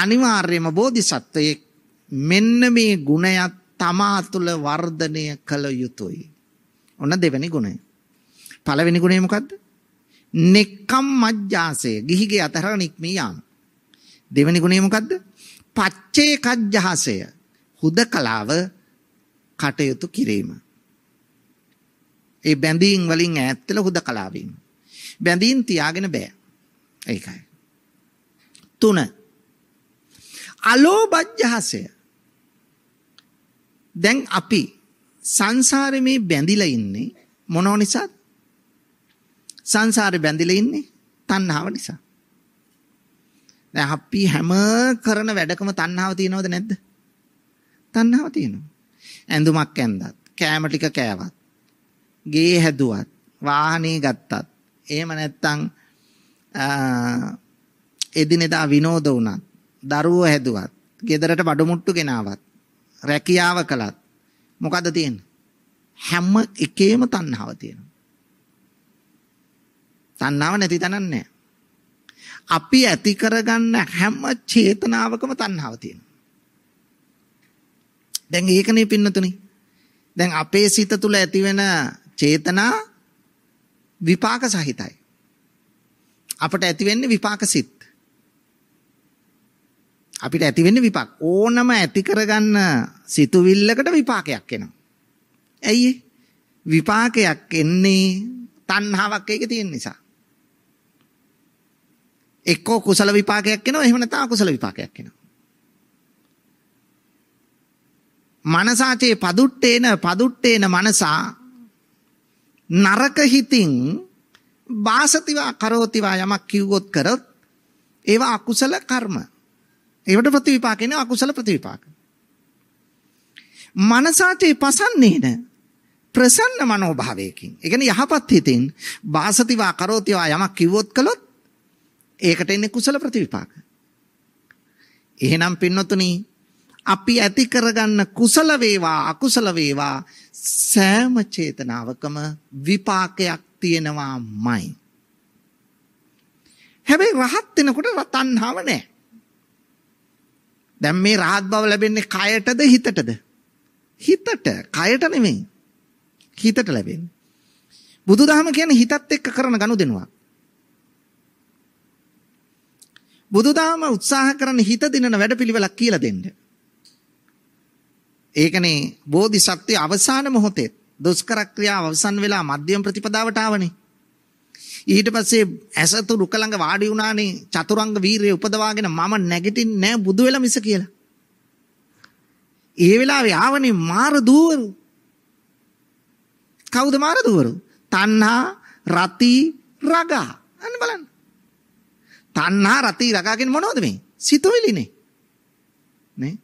අනිවාර්යයෙන්ම බෝධිසත්වයෙක් මෙන්න මේ ගුණයත් තමා තුළ වර්ධනය කළ යුතුයි. ඔන්න දෙවැනි ගුණය. පළවෙනි ගුණය මොකද්ද? නෙක්ඛම් මජ්ජාසය. ගිහිගේ අතහරණ ඉක්මී යාම. දෙවෙනි ගුණය මොකද්ද? පච්චේ කජ්ජහසය. හුදකලාව කටයුතු කිරීම. ඒ බැඳීම් වලින් ඈත් වෙලා හුදකලාවෙන්. බැඳීම් තියාගෙන බෑ. ඒකයි. තුන. අලෝභජ්ජහසය. දැන් අපි සංසාරේ මේ බැඳිලා ඉන්නේ මොනෝ නිසාද? සංසාරේ බැඳිලා ඉන්නේ තණ්හාව නිසා. දැන් අපි හැම කරන වැඩකම තණ්හාව තියෙනවද නැද්ද? තණ්හාව තියෙනවා. ඇඳුමක් ඇඳවත්, කෑම ටික කෑවත්, ගේ හැදුවත්, වාහනේ ගත්තත්, එහෙම නැත්තම් එදිනෙදා විනෝද වුණත්, දරුවෝ හැදුවත්, ගෙදරට බඩමුට්ටු ගෙනාවත්, රැකියාව කළත් මොකද්ද තියෙන්නේ? හැම එකේම තණ්හාව තියෙනවා. තණ්හාව නැති තැනක් නැහැ. අපි ඇති කරගන්න හැම චේතනාවකම තණ්හාව තියෙනවා. දැන් ඒකනේ පින්නතුනි. දැන් අපේ සිත තුළ ඇතිවෙන චේතනා විපාක සහිතයි. අපට ඇති වෙන්නේ විපාක සිත්. අපිට ඇති වෙන්නේ විපාක. ඕනම ඇති කරගන්න සිතුවිල්ලකට විපාකයක් එනවා. ඇයි විපාකයක් එන්නේ තණ්හාවක් ඒක තියෙන නිසා. එක්කෝ කුසල විපාකයක් එනවා එහෙම නැත්නම් අකුසල විපාකයක් එනවා. මනසාචේ පදුට්ටේන පදුට්ටේන මනසා නරක හිතින් වාසතිවා කරෝතිවා යමක් කිව්වොත් කරොත් ඒවා අකුසල කර්ම. ඒවට ප්‍රතිවිපාක එනවා අකුසල ප්‍රතිවිපාක. මනසාචේ පසන්නේන ප්‍රසන්න මනෝභාවයකින්. ඒ කියන්නේ යහපත් හිතින් වාසතිවා කරෝතිවා යමක් කිව්වොත් කළොත් ඒකට එන්නේ කුසල ප්‍රතිවිපාක. එහෙනම් පින්නතුනි අපි ඇති කරගන්න කුසල වේවා අකුසල වේවා සෑම චේතනාවකම විපාකයක් තියෙනවාමයි. හැබැයි රහත් වෙනකොට තණ්හාව නැහැ. දැන් මේ රහත් බව ලැබෙන්නේ කයටද හිතටද? හිතට, කයට නෙමෙයි. හිතට ලැබෙන්නේ. බුදුදහම කියන්නේ හිතත් එක්ක කරන ගනුදෙනුවක්. බුදුදහම උත්සාහ කරන හිත දිනන වැඩපිළිවෙලක් කියලා දෙන්න. ඒකනේ බෝධිසත්වයේ අවසාන මොහොතේ දුෂ්කර ක්‍රියාව අවසන් වෙලා මධ්‍යම ප්‍රතිපදාවට ආවනේ. ඊට පස්සේ ඇසතු රුක ළඟ වාඩි වුණානේ චතුරංග වීරය උපදවාගෙන මම නැගිටින්නේ නැහැ බුදු වෙලා මිස කියලා. ඒ වෙලාවේ ආවනේ මාර දුවරු. කවුද මාර දුවරු? තණ්හා, රති, රගා. අන්න බලන්න. තණ්හා රති රකාගෙන මොනවද මේ? සිතුවිලිනේ. නේ?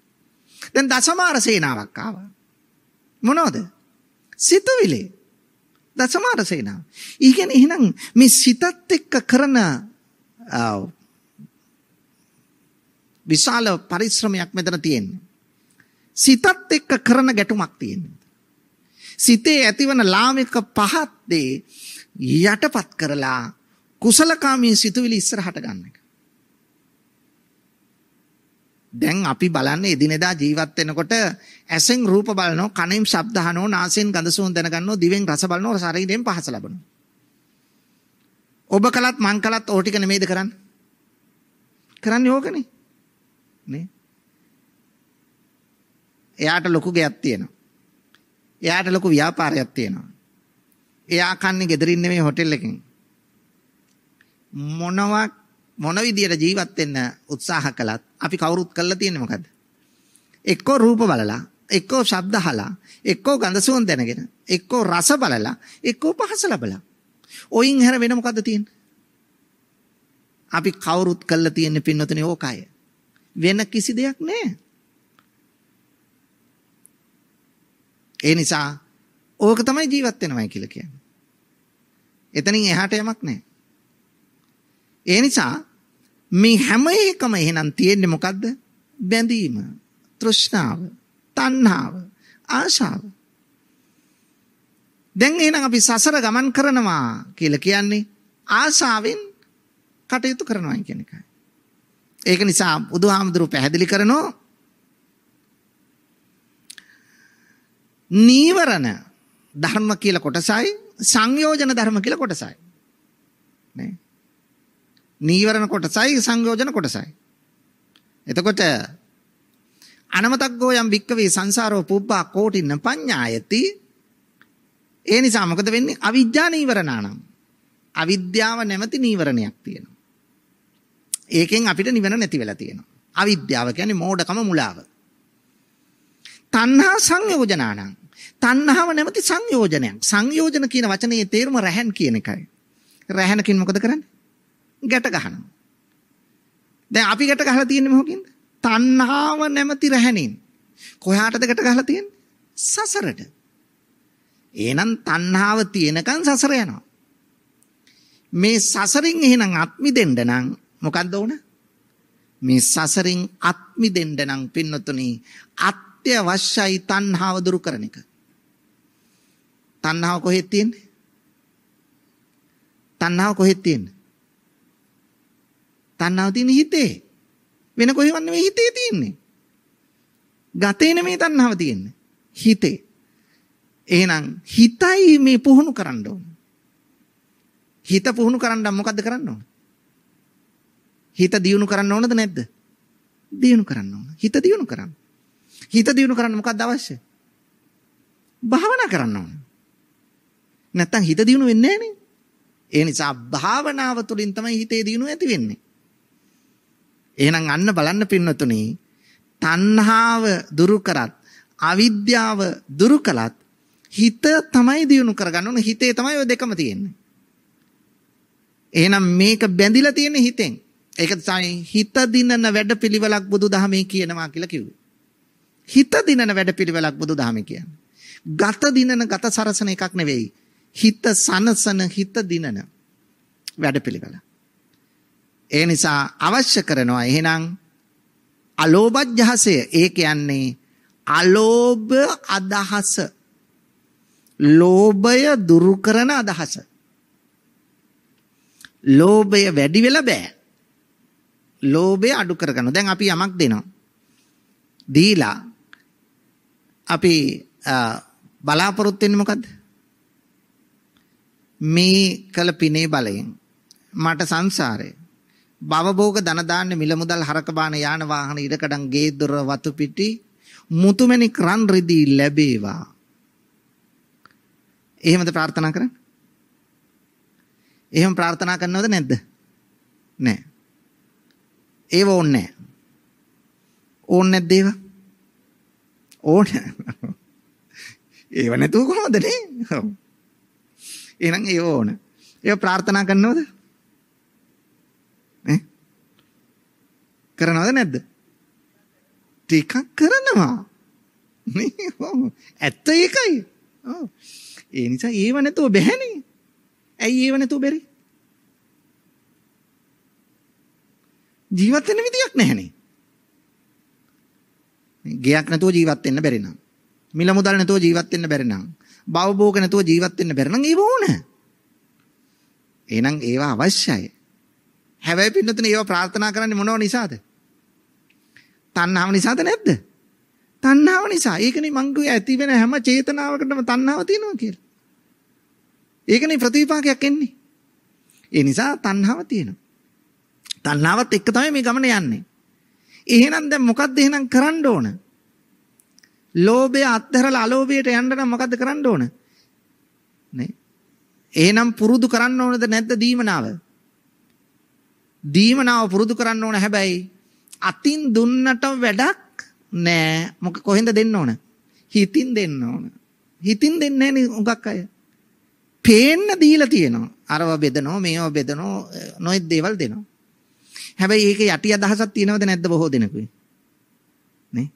දැන් දසමාර සේනාවක් ආවා. මොනවද? සිතුවිලි. දසමාර සේනාව. ඊගෙන එහෙනම් මේ සිතත් එක්ක කරන විශාල පරිශ්‍රමයක් මෙතන තියෙන්නේ. සිතත් එක්ක කරන ගැටුමක් තියෙන්නේ. සිතේ ඇතිවන ලාමක පහත් දේ යටපත් කරලා කුසලකාමී සිතුවිලි ඉස්සරහට ගන්න එක. දැන් අපි බලන්නේ එදිනෙදා ජීවත් වෙනකොට ඇසෙන් රූප බලනවා, කනෙන් ශබ්ද අහනවා, නාසයෙන් ගඳ සුවඳ දැනගන්නවා, දිවෙන් රස බලනවා, ශරීරයෙන් පහස ලබනවා. ඔබ කලත් මං කලත් ඕ ටික නෙමෙයිද කරන්නේ? කරන්නේ ඕකනේ. නේ? එයාට ලොකු ගයක් තියෙනවා. එයාට ලොකු ව්‍යාපාරයක් තියෙනවා. එයා කන්නේ gederin නෙමෙයි හොටෙල් එකෙන්. මොනවක් මොන විදියට ජීවත් වෙන්න උත්සාහ කළත් අපි කවුරුත් කළා තියෙන්නේ මොකද්ද? එක්කෝ රූප බලලා, එක්කෝ ශබ්ද අහලා, එක්කෝ ගඳ සුවඳ දැනගෙන, එක්කෝ රස බලලා, එක්කෝ පහස ලබලා. ඔයින් හැර වෙන මොකද්ද තියෙන්නේ? අපි කවුරුත් කළා තියෙන්නේ පින්නතනේ ඕකය. වෙන කිසි දෙයක් නැහැ. ඒ නිසා ඕක තමයි ජීවත් වෙනවයි කියලා කියන්නේ. එතනින් එහාට යමක් නැහැ. ඒ නිසා මේ හැම එකම එහෙනම් තියෙන්නේ මොකද්ද? බැඳීම, තෘෂ්ණාව, තණ්හාව, ආශාව. දැන් එහෙනම් අපි සසර ගමන් කරනවා කියලා කියන්නේ ආශාවෙන් කටයුතු කරනවා කියන එකයි. ඒක නිසා බුදුහාමුදුරුව පැහැදිලි කරනෝ නීවරණ ධර්ම කියලා කොටසයි සංයෝජන ධර්ම කියලා කොටසයි. නේ? නීවරණ කොටසයි සංයෝජන කොටසයි. එතකොට අනමතක්ගෝ යම් භික්කවේ සංසාරෝ පුබ්බා කෝටින්න පඤ්ඤායති. ඒ නිසා මොකද වෙන්නේ? අවිජ්ජා නීවරණානම්. අවිද්‍යාව නැමැති නීවරණයක් තියෙනවා. ඒකෙන් අපිට නිවන නැති වෙලා තියෙනවා. අවිද්‍යාව කියන්නේ මෝඩකම මුලාව. තණ්හා සංයෝජනානම්. තණ්හාව නැමැති සංයෝජනයක්. සංයෝජන කියන වචනේ තේරුම රැහන් කියන එකයි. රැහනකින් මොකද කරන්නේ? ගැට ගහනවා. දැන් අපි ගැට ගහලා තියෙන්නේ මොකකින්ද? තණ්හාව නැමැති රැහෙනින්. කොහාටද ගැට ගහලා තියෙන්නේ? සසරට. එහෙනම් තණ්හාව තියෙනකන් සසර යනවා. මේ සසරින් එහෙනම් අත් මිදෙන්න නම් මොකද්ද ඕන? මේ සසරින් අත් මිදෙන්න නම් පින්නතුනි අත්‍යවශ්‍යයි තණ්හාව දුරු කරන එක. තණ්හාව කොහෙද තියෙන්නේ? තණ්හාව කොහෙද තියෙන්නේ? තණ්හාව තියෙන්නේ හිතේ. වෙන කොහෙවත් නෙමෙයි හිතේ තියෙන්නේ. ගතේ නෙමෙයි තණ්හාව තියෙන්නේ. හිතේ. එහෙනම් හිතයි මේ පුහුණු කරන්න ඕන. හිත පුහුණු කරන්න මොකද්ද කරන්න ඕන? හිත දියුණු කරන්න ඕනද නැද්ද? දියුණු කරන්න ඕන. හිත දියුණු කරන්න. හිත දියුණු කරන්න මොකද්ද අවශ්‍ය? භාවනා කරන්න ඕන. නැත්තම් හිත දියුණු වෙන්නේ නැහනේ. ඒ නිසා භාවනාව තුළින් තමයි හිතේ දියුණුව ඇති වෙන්නේ. එහෙනම් අන්න බලන්න පින්නතුනි තණ්හාව දුරු කරත් අවිද්‍යාව දුරු කළත් හිත තමයි දියුණු කරගන්න ඕන හිතේ තමයි ඔය දෙකම තියෙන්නේ. එහෙනම් මේක බැඳිලා තියෙන හිතෙන්. ඒක තමයි හිත දිනන වැඩපිළිවෙලක් බුදුදහමේ කියනවා කියලා කිව්වේ. හිත දිනන වැඩපිළිවෙලක් බුදුදහමේ කියන්නේ. ගත දිනන ගත සරසන එකක් නෙවෙයි. හිත සනසන හිත දිනන වැඩපිළිවෙලක්. ඒ නිසා අවශ්‍ය කරනවා එහෙනම් අලෝභජහසය ඒ කියන්නේ අලෝභ අදහස ලෝභය දුරු කරන අදහස ලෝභය වැඩි වෙලා බෑ ලෝභය අඩු කරගන්න දැන් අපි යමක් දෙනවා දීලා අපි බලාපොරොත්තු වෙන්නේ මොකද්ද මේ කළ පිනේ බලයෙන් මට සංසාරේ භවභෝග ධන දාන්න මිල මුදල් හරක බාන යාන වාහන ඉඩකඩම් ගේ දොර වතු පිටි මුතුමැණික් රන් රිදී ලැබේවා. එහෙමද ප්‍රාර්ථනා කරන්නේ? එහෙම ප්‍රාර්ථනා කරනවද නැද්ද? නෑ. ඒව ඕනේ නෑ. ඕනේ නැද්ද ඒවා? ඕනේ. ඒව නැතුව කොහොමද නේ? එහෙනම් ඒව ඕනේ. ඒව ප්‍රාර්ථනා කරනවද? කරනවද නැද්ද? ටිකක් කරනවා. නේ ඇත්ත ඒකයි. ඔව්. ඒ නිසා ඒව නැතුව බැහැනේ. ඇයි ඒව නැතුව බැරි? ජීවත් වෙන්න විදියක් නැහැනේ. ගෙයක් නැතුව ජීවත් වෙන්න බැරි නම්. මිල මුදල් නැතුව ජීවත් වෙන්න බැරි නම්. භවභෝග නැතුව ජීවත් වෙන්න බැරි නම් ඒව ඕන. එහෙනම් ඒවා අවශ්‍යයි. හැබැයි පින්නතුනේ ඒවා ප්‍රාර්ථනා කරන්නේ මොනව නිසාද? තණ්හාව නිසාද නැද්ද? තණ්හාව නිසා. ඒකනේ මං කිය ඇති වෙන හැම චේතනාවකටම තණ්හාව තියෙනවා කියලා. ඒකනේ ප්‍රතිපාකයක් එන්නේ. ඒ නිසා තණ්හාව තියෙනවා. තණ්හාවත් එක්ක තමයි මේ ගමන යන්නේ. එහෙනම් දැන් මොකද්ද එහෙනම් කරන්න ඕන? ලෝභය අත්හැරලා අලෝභයට යන්න නම් මොකද්ද කරන්න ඕන? නේ? එහෙනම් පුරුදු කරන්න ඕනද නැද්ද දීමනාව? දීමනාව පුරුදු කරන්න ඕන හැබැයි අතින් දුන්නට වැඩක් නෑ. මොක කොහෙන්ද දෙන්න ඕන? හිතින් දෙන්න ඕන. හිතින් දෙන්නේ නෑනේ උඟක් අය. පේන්න දීලා තියෙනවා. අරව බෙදනවා, මේව බෙදනවා, නොයෙක් දේවල් දෙනවා. හැබැයි ඒක යටි අදහසක් තියෙනවද නැද්ද බොහෝ දෙනෙකුයි? නේ?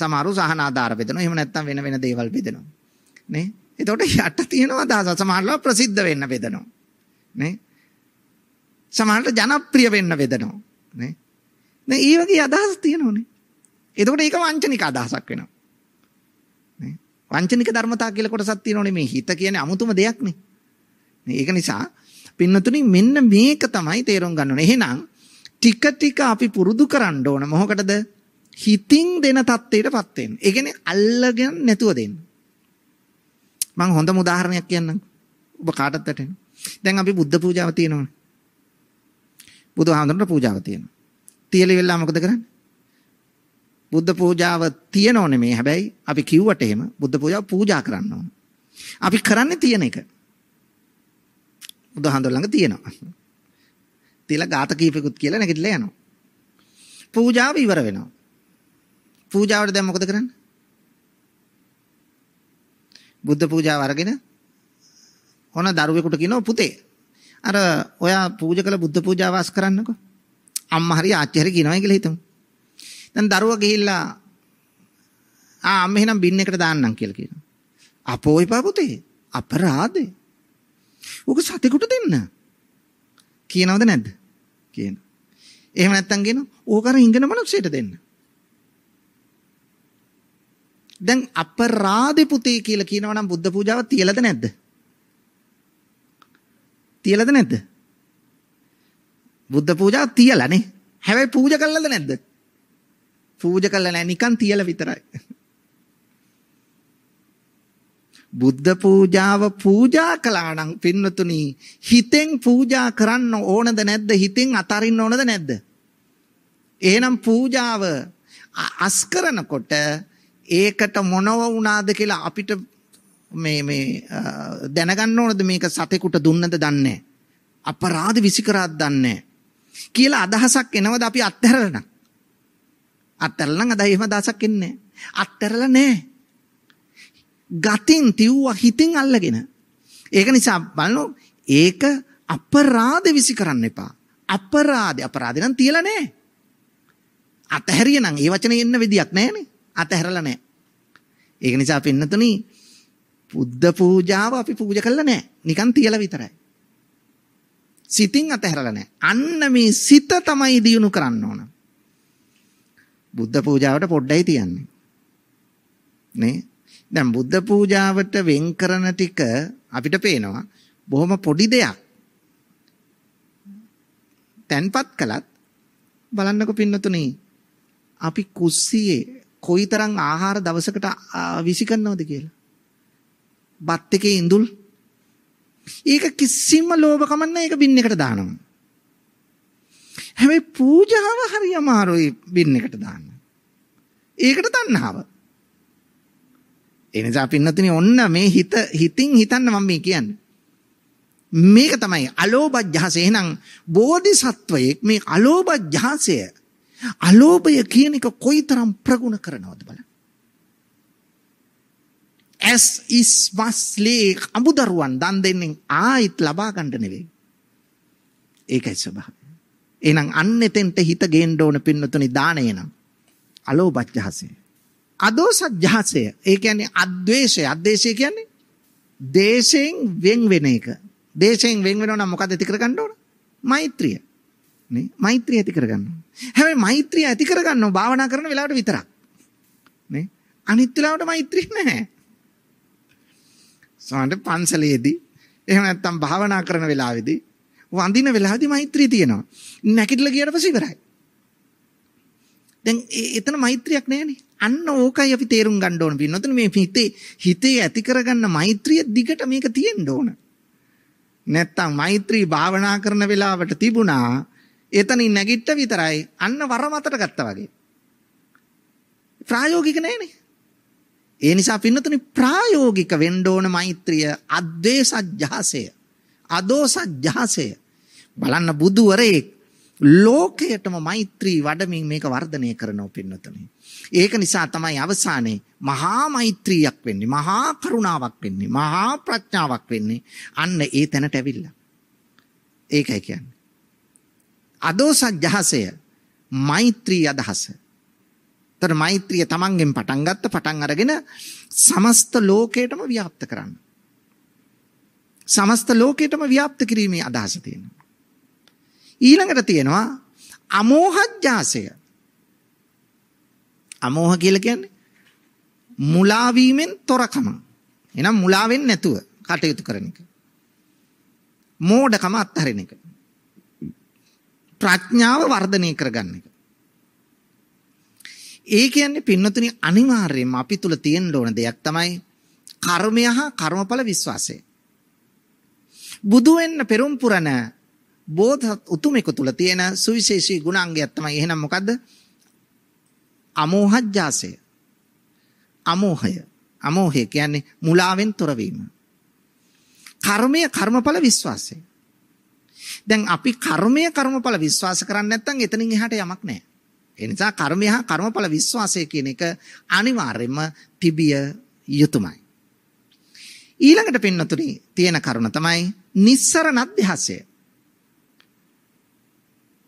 සමහරු සහන ආධාර බෙදනවා. එහෙම නැත්නම් වෙන වෙන දේවල් බෙදනවා. නේ? එතකොට යට තියෙනවා අදහස. සමහරවල් ප්‍රසිද්ධ වෙන්න බෙදනවා. නේ? සමහරට ජනප්‍රිය වෙන්න බෙදනවා. නේ. දැන් ඊ වගේ අදහස් තියෙනෝනේ. එතකොට ඒක වංචනික අදහසක් වෙනවා. නේ. වංචනික ධර්මතා කියලා කොටසක් තියෙනෝනේ මේ හිත කියන්නේ අමුතුම දෙයක් නේ. ඒක නිසා පින්නතුනි මෙන්න මේක තමයි තේරුම් ගන්න ඕනේ. එහෙනම් ටික ටික අපි පුරුදු කරන්න ඕන මොහොකටද? හිතින් දෙන தත්ත්වයටපත් වෙන්න. ඒ කියන්නේ අල්ලගෙන නැතුව දෙන්න. මම හොඳම උදාහරණයක් කියන්නම්. ඔබ කාටත් වැටෙන. දැන් අපි බුද්ධ පූජාව තියෙනවනේ. බුදුහාමුදුරන්ට පූජාව තියෙනවා. තියලි වෙලා මොකද කරන්නේ? බුද්ධ පූජාව තියෙනෝනේ මේ හැබැයි අපි කිව්වට එහෙම බුද්ධ පූජාව පූජා කරන්න ඕන. අපි කරන්නේ තියෙන එක. බුදුහාමුදුර ළඟ තියෙනවා. තියලා ගාත කීපෙකුත් කියලා නැගිටලා යනවා. පූජාව ඉවර වෙනවා. පූජාවට දැන් මොකද කරන්නේ? බුද්ධ පූජාව අරගෙන ඔන දරුවෙකුට කියනවා පුතේ අර ඔයා පූජා කළ බුද්ධ පූජාව අස් කරන්නකෝ. අම්මා හරි ආච්චි හරි කියනවා කියලා හිතමු. දැන් දරුවා ගිහිල්ලා ආ අම්ම එහෙනම් බින් එකට දාන්නම් කියලා කියනවා. අපෝයි පපුතේ අපරාධේ. උක සතෙකුට දෙන්න. කියනවද නැද්ද? කියන. එහෙම නැත්තම් කියන ඕක අර ඉංගන මනුස්සයට දෙන්න. දැන් අපරාධේ පුතේ කියලා කියනවනම් බුද්ධ පූජාව තියලද නැද්ද? තියලද නැද්ද? බුද්ධ පූජා තියලානේ. හැබැයි පූජා කළාද නැද්ද? පූජා කළා නෑ නිකන් තියලා විතරයි. බුද්ධ පූජාව පූජා කළා නම් පින්නතුනි හිතෙන් පූජා කරන්න ඕනද නැද්ද? හිතෙන් අතරින්න ඕනද නැද්ද? එහෙනම් පූජාව අස් කරනකොට ඒකට මොනව වුණාද කියලා අපිට මේ මේ දැනගන්න ඕනද මේක සතෙකුට දුන්නද දන්නේ අපරාධ විසිකරාද දන්නේ කියලා අදහසක් එනවද අපි අත්හැරලා නම් අත්හැරලා නම් අද එහෙම අදහසක් එන්නේ අත්හැරලා නෑ ගතින් තිව්වා හිතින් අල්ලගෙන ඒක නිසා බලනෝ ඒක අපරාධ විසිකරන්න එපා අපරාධ අපරාධ නම් තියලා නෑ අතහැරිය නම් ඒ වචනේ එන්න විදියක් නෑනේ අතහැරලා නෑ ඒක නිසා පින්නතුණී බුද්ධ පූජාව අපි පූජා කළා නෑ. නිකන් තියලා විතරයි. සිතින් අතහැරලා නෑ. අන්න මේ සිත තමයි දියුණු කරන්න ඕන. බුද්ධ පූජාවට පොඩ්ඩයි තියන්නේ. නේ? දැන් බුද්ධ පූජාවට වෙන් කරන ටික අපිට පේනවා බොහොම පොඩි දෙයක්. තැන්පත් කළත් බලන්නකො පින්නතුනේ අපි කුස්සියේ කොයිතරම් ආහාර දවසකට විසි කරනවද කියලා. බත් එකේ ඉඳුල් ඒක කිසිම ලෝභකමක් නැහැ ඒක බින් එකට දානවා. හැබැයි පූජාව හරි අමාරුයි බින් එකට දාන්න. ඒකට තණ්හාව. ඒ නිසා පින්නතුනි ඔන්න මේ හිත හිතින් හිතන්න මම මේ කියන්නේ. මේක තමයි අලෝභ ජහස. එහෙනම් බෝධිසත්වයෙක් මේ අලෝභ ජහසය අලෝභය කියන එක කොයිතරම් ප්‍රගුණ කරනවද බලන්න. ඇස් ඉස්වස්ලේ අමුදරුවන් දන් දෙන්නෙන් ආයිත් ලබා ගන්න නෙවෙයි. ඒකයි ස්වභාවය. එහෙනම් අන්න එතෙන්ට හිත ගේන්න ඕන පින්නතුනි දාණය නම්. අලෝපච්ඡහසේ. අදෝසජ්ජහසය. ඒ කියන්නේ අද්වේෂය. අද්වේෂය කියන්නේ දේශයෙන් වෙන් වෙන එක. දේශයෙන් වෙන් වෙනවා නම් මොකද ඇති කරගන්න ඕන? මෛත්‍රිය. නේ? මෛත්‍රිය ඇති කරගන්න. හැබැයි මෛත්‍රිය ඇති කරගන්නව භාවනා කරන වෙලාවට විතරක්. නේ? අනිත් වෙලාවට මෛත්‍රිය නැහැ. සමහරට පන්සලේදී එහෙම නැත්නම් භාවනා කරන වෙලාවේදී වඳින වෙලාවේදී මෛත්‍රිය තියෙනවා. නැගිටලා ගියට පස්සේ ඉවරයි. දැන් එතන මෛත්‍රියක් නැහැනේ. අන්න ඕකයි අපි තේරුම් ගන්න ඕන පින්නොතන මේ හිතේ හිතේ ඇති කරගන්න මෛත්‍රිය දිගට මේක තියෙන්න ඕන. නැත්තම් මෛත්‍රී භාවනා කරන වෙලාවට තිබුණා එතනින් නැගිට්ට විතරයි අන්න වර මතට ගත්තා වගේ. ප්‍රායෝගික නැහැනේ. ඒ නිසා පින්නතුනි ප්‍රායෝගික වෙන්න ඕන මෛත්‍රිය අද්වේසජ්ජාසය. අදෝසජ්ජාසය. බලන්න බුදුවරේ ලෝකයටම මෛත්‍රී වඩමින් මේක වර්ධනය කරනවා පින්නතුනි. ඒක නිසා තමයි අවසානයේ මහා මෛත්‍රියක් වෙන්නේ, මහා කරුණාවක් වෙන්නේ, මහා ප්‍රඥාවක් වෙන්නේ. අන්න ඒ තැනට ඇවිල්ලා. ඒකයි කියන්නේ. අදෝසජ්ජාසය මෛත්‍රී අදහස. ඒතර මෛත්‍රිය තමන්ගෙන් පටන් ගත්ත පටන් අරගෙන සමස්ත ලෝකයටම ව්‍යාප්ත කරන්න. සමස්ත ලෝකයටම ව්‍යාප්ත කිරීමේ අදහස තියෙනවා. ඊළඟට තියෙනවා අමෝහජ්ජාසය. අමෝහ කියලා කියන්නේ මුලා වීමෙන් තොරකම. එහෙනම් මුලා වෙන්නේ නැතුව කටයුතු කරන එක. මෝඩකම අත්හරින එක. ප්‍රඥාව වර්ධනය කරගන්න එක. ඒ කියන්නේ පින්නතුනි අනිවාර්යයෙන්ම අපි තුල තියෙන්න ඕන දෙයක් තමයි කර්මය හා කර්මඵල විශ්වාසය. බුදු වෙන්න පෙරම් පුරන බෝධ උතුමෙකු තුල තියෙන සුවිශේෂී ගුණාංගයක් තමයි එහෙනම් මොකද්ද? අමෝහජ්ජාසය. අමෝහය. අමෝහය කියන්නේ මුලාවෙන් තොර වීම. කර්මය කර්මඵල විශ්වාසය. දැන් අපි කර්මය කර්මඵල විශ්වාස කරන්නේ නැත්නම් එතනින් එහාට යමක් නැහැ. ඒ නිසා කර්මය හා කර්මඵල විශ්වාසය කියන එක අනිවාර්යයෙන්ම තිබිය යුතුමයි. ඊළඟට පින්නතුනි තියෙන කරුණ තමයි nissarana අධ්‍යාසය.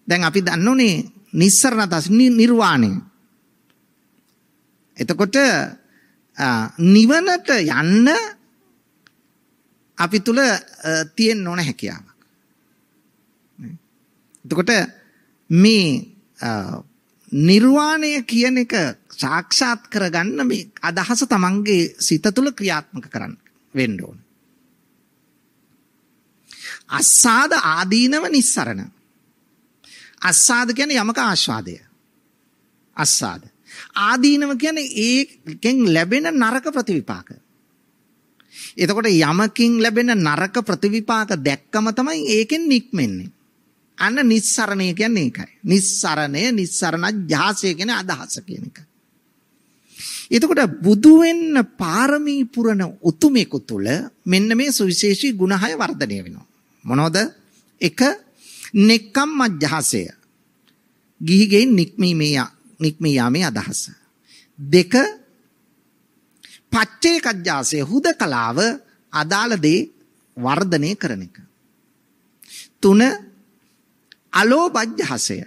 දැන් අපි දන්නෝනේ nissarana තස් නිර්වාණය. එතකොට නිවනට යන්න අපි තුල තියෙන්න ඕන හැකියාවක්. එතකොට මේ නිර්වාණය කියන එක සාක්ෂාත් කරගන්න මේ අදහස තමන්ගේ සිත තුළ ක්‍රියාත්මක කරන්න වෙන්න ඕන. අස්සාද ආදීනව නිස්සරණ. අස්සාද කියන්නේ යමක ආස්වාදය. අස්සාද. ආදීනව කියන්නේ ඒකෙන් ලැබෙන නරක ප්‍රතිවිපාක. එතකොට යමකින් ලැබෙන නරක ප්‍රතිවිපාක දැක්කම තමයි ඒකෙන් නික්මෙන්නේ. අන්න නිස්සරණය කියන්නේ ඒකයි. නිස්සරණය නිස්සරණ ජාසය කියන අදහස කියන එක. එතකොට බුදු වෙන්න පාරමී පුරන උතුමෙකු තුල මෙන්න මේ සුවිශේෂී ගුණ හය වර්ධනය වෙනවා. මොනවද? එක නෙක්කම් මජ්ජහසය. ගිහි ගෙයින් නික්මීමේ නික්මී යාමේ අදහස. දෙක පච්චේකජ්ජාසය හුදකලාව අදාළ දේ වර්ධනය කරන එක. තුන අලෝපජ්ජහසය.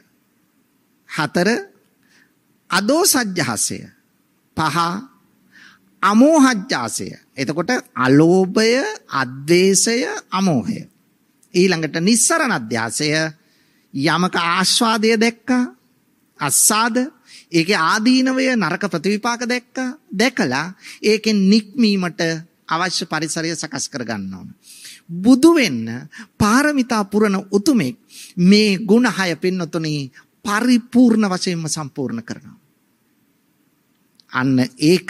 හතර අදෝසජ්ජහසය. පහ අමෝහජ්ජාසය. එතකොට අලෝභය, අද්වේෂය, අමෝහය. ඊළඟට නිස්සරණ අධ්‍යාසය යමක ආස්වාදය දැක්කා. අස්සාද ඒකේ ආදීනවය නරක ප්‍රතිවිපාක දැක්කා. දැකලා ඒකෙන් නික්මීමට අවශ්‍ය පරිසරය සකස් කර ගන්න ඕන. බුදු වෙන්න පාරමිතා පුරන උතුමෙක් මේ ගුණ හය පින්නතුණි පරිපූර්ණ වශයෙන්ම සම්පූර්ණ කරනවා. අන්න ඒක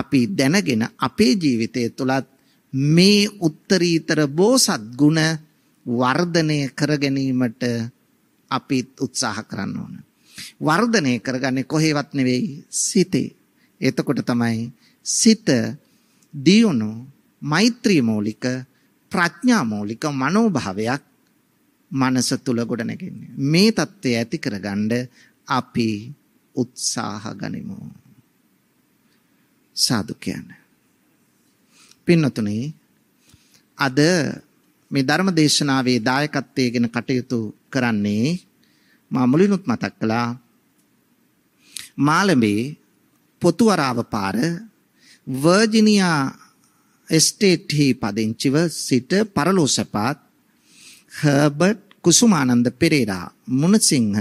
අපි දැනගෙන අපේ ජීවිතය තුළත් මේ උත්තරීතර බෝසත් ගුණ වර්ධනය කර ගැනීමට අපි උත්සාහ කරන්න ඕන. වර්ධනය කරගන්නේ කොහේවත් නෙවෙයි සිතේ. එතකොට තමයි සිත දියුණු මෛත්‍රී මූලික ප්‍රඥා මූලික මනෝභාවයක් මනස තුල ගොඩනැගෙන්නේ. මේ தත්ත්වය ඇති කරගන්න අපි උත්සාහ ගනිමු. සාදු කියන්නේ. පින්නතුනේ අද මේ ධර්ම දේශනාවේ දායකත්වයේගෙන කටයුතු කරන්නේ මා මුලිනුත් මතක් කළා මාළඹේ පොතුවරාව පාර වර්ජිනියා එස්ටේට්හි පදිංචිව සිට පරලෝසපාත් හර්බර්ට් කුසුමානන්ද පෙරේරා මුණසිංහ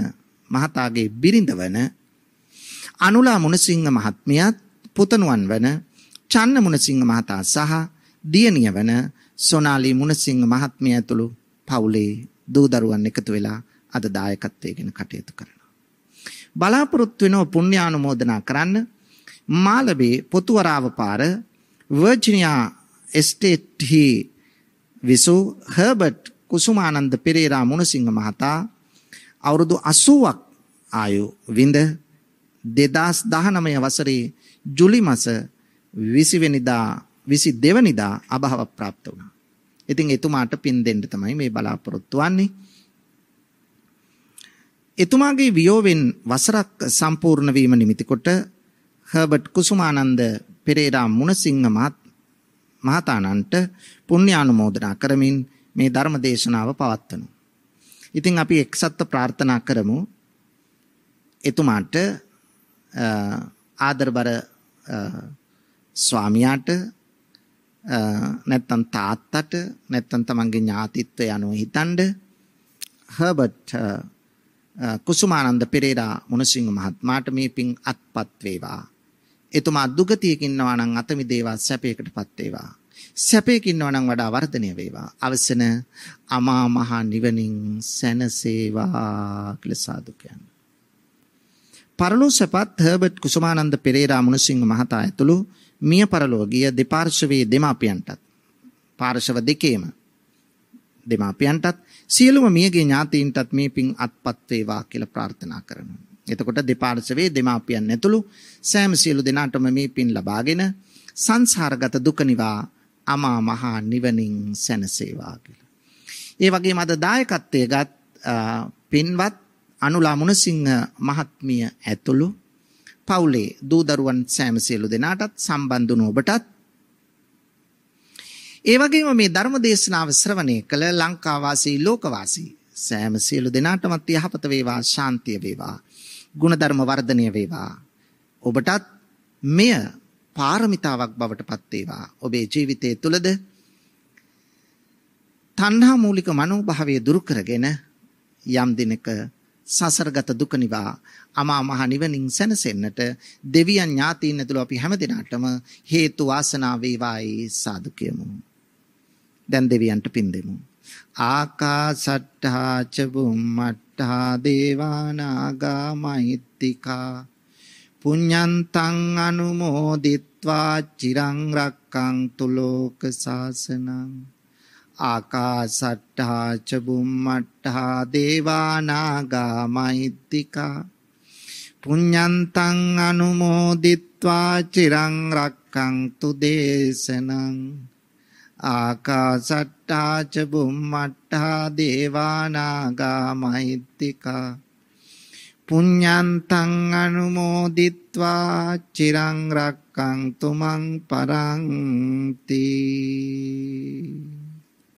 මහතාගේ බිරිඳවන අනුලා මුණසිංහ මහත්මියත් පුතණුවන් වන චන්න මුණසිංහ මහතා සහ දියණිය වන සොනාලි මුණසිංහ මහත්මිය ඇතුළු පවුලේ දූ දරුවන් එකතු වෙලා අද දායකත්වයෙන් කටයුතු කරනවා. බලාපොරොත්තු වෙනෝ පුණ්‍යානුමෝදනා කරන්න මාලබේ පොතුවරාව පාර වර්ජිනියා එස්ටේට්හි විසු හර්බට් කුසුමානන්ද පෙරේරා මුණසිංහ මහතා අවුරුදු 80ක් ආයු විඳ 2019 වසරේ ජූලි මාස 20 වෙනිදා 22 වෙනිදා අභව પ્રાપ્ત වුණා. ඉතින් එතුමාට පින් දෙන්න තමයි මේ බලාපොරොත්තු වෙන්නේ. එතුමාගේ වියෝවෙන් වසරක් සම්පූර්ණ වීම නිමිති කොට හර්බට් කුසුමානන්ද පෙරේරා මුණසිංහ මහත්මයා මහතානන්ට පුණ්‍ය ආනුමෝදනා කරමින් මේ ධර්ම දේශනාව පවත්වනවා. ඉතින් අපි එක්සත්ව ප්‍රාර්ථනා කරමු එතුමාට ආදරබර ස්වාමියාට නැත්තම් තාත්තට නැත්තම් තමන්ගේ ඥාතිත්වය අනුව හිතනද හර්බර්ට් කුසුමානන්ද පෙරේරා මොනසිංහ මහත්මයාට මේ පිං අත්පත් වේවා එතුමා දුගතියක ඉන්නවා නම් අත මිදේවා සැපයකටපත් වේවා. සැපයක ඉන්නවා නම් වඩා වර්ධනය වේවා. අවසන අමා මහ නිවනින් සැනසේවා කියලා සාදු කියන්නේ. පරලෝ සපත් හර්බර්ට් කුසුමානන්ද පෙරේරා මුණසිංහ මහතා ඇතුළු මිය පරලෝ ගිය දෙපාර්ශවයේ දෙමාපියන්ටත් පාර්ශව දෙකේම දෙමාපියන්ටත් සියලුම මියගේ ඥාතීන්ටත් මේ පින් අත්පත් වේවා කියලා ප්‍රාර්ථනා කරනවා. එතකොට දෙපාර්ශවයේ දෙමාපියන් ඇතුළු සෑම සියලු දෙනාටම මේ පින් ලබාගෙන සංසාරගත දුක නිවා අමා මහ නිවනින් සැනසේවා කියලා. ඒ වගේම අද දායකත්වයේ ගත් පින්වත් අනුලා මුණසිංහ මහත්මිය ඇතුළු පවුලේ දූ දරුවන් සෑම සියලු දෙනාටත් සම්බන්ධ වුණ ඔබටත් ඒ වගේම මේ ධර්ම දේශනාව ශ්‍රවණය කළ ලංකා වාසී ලෝක වාසී සෑම සියලු දෙනාටමත් යහපත වේවා ශාන්තිය වේවා ගුණධර්ම වර්ධනය වේවා. ඔබටත් මෙය පාරමිතාවක් බවට පත් වේවා. ඔබේ ජීවිතය තුළද තණ්හා මූලික මනෝභාවය දුරු කරගෙන යම් දිනක සසරගත දුක නිවා අමා මහ නිවනින් සැනසෙන්නට දෙවියන් ඥාතීන් ඇතුළු අපි හැමදෙනාටම හේතු වාසනා වේවායි සාදු කියමු. දැන් දෙවියන්ට පින් දෙමු. ආකාසට්ඨා ච බුම්මට්ඨ අට්ඨා දේවානාගා මහිත්‍තිකා පුඤ්ඤන්තං අනුමෝදිත්වා චිරං රක්කන්තු ලෝක සාසනං ආකාසට්ඨා ච බුම්මට්ඨා දේවානාගා මහිත්‍තිකා පුඤ්ඤන්තං අනුමෝදිත්වා චිරං රක්කන්තු දේශනං ආකාසට්ටාච බුම්මට්ටා දේවානාගා මහිත්තිකා පුඤ්ඤන්තං අනුමෝදිත්වා චිරං රක්කං තුමන් පරන්ති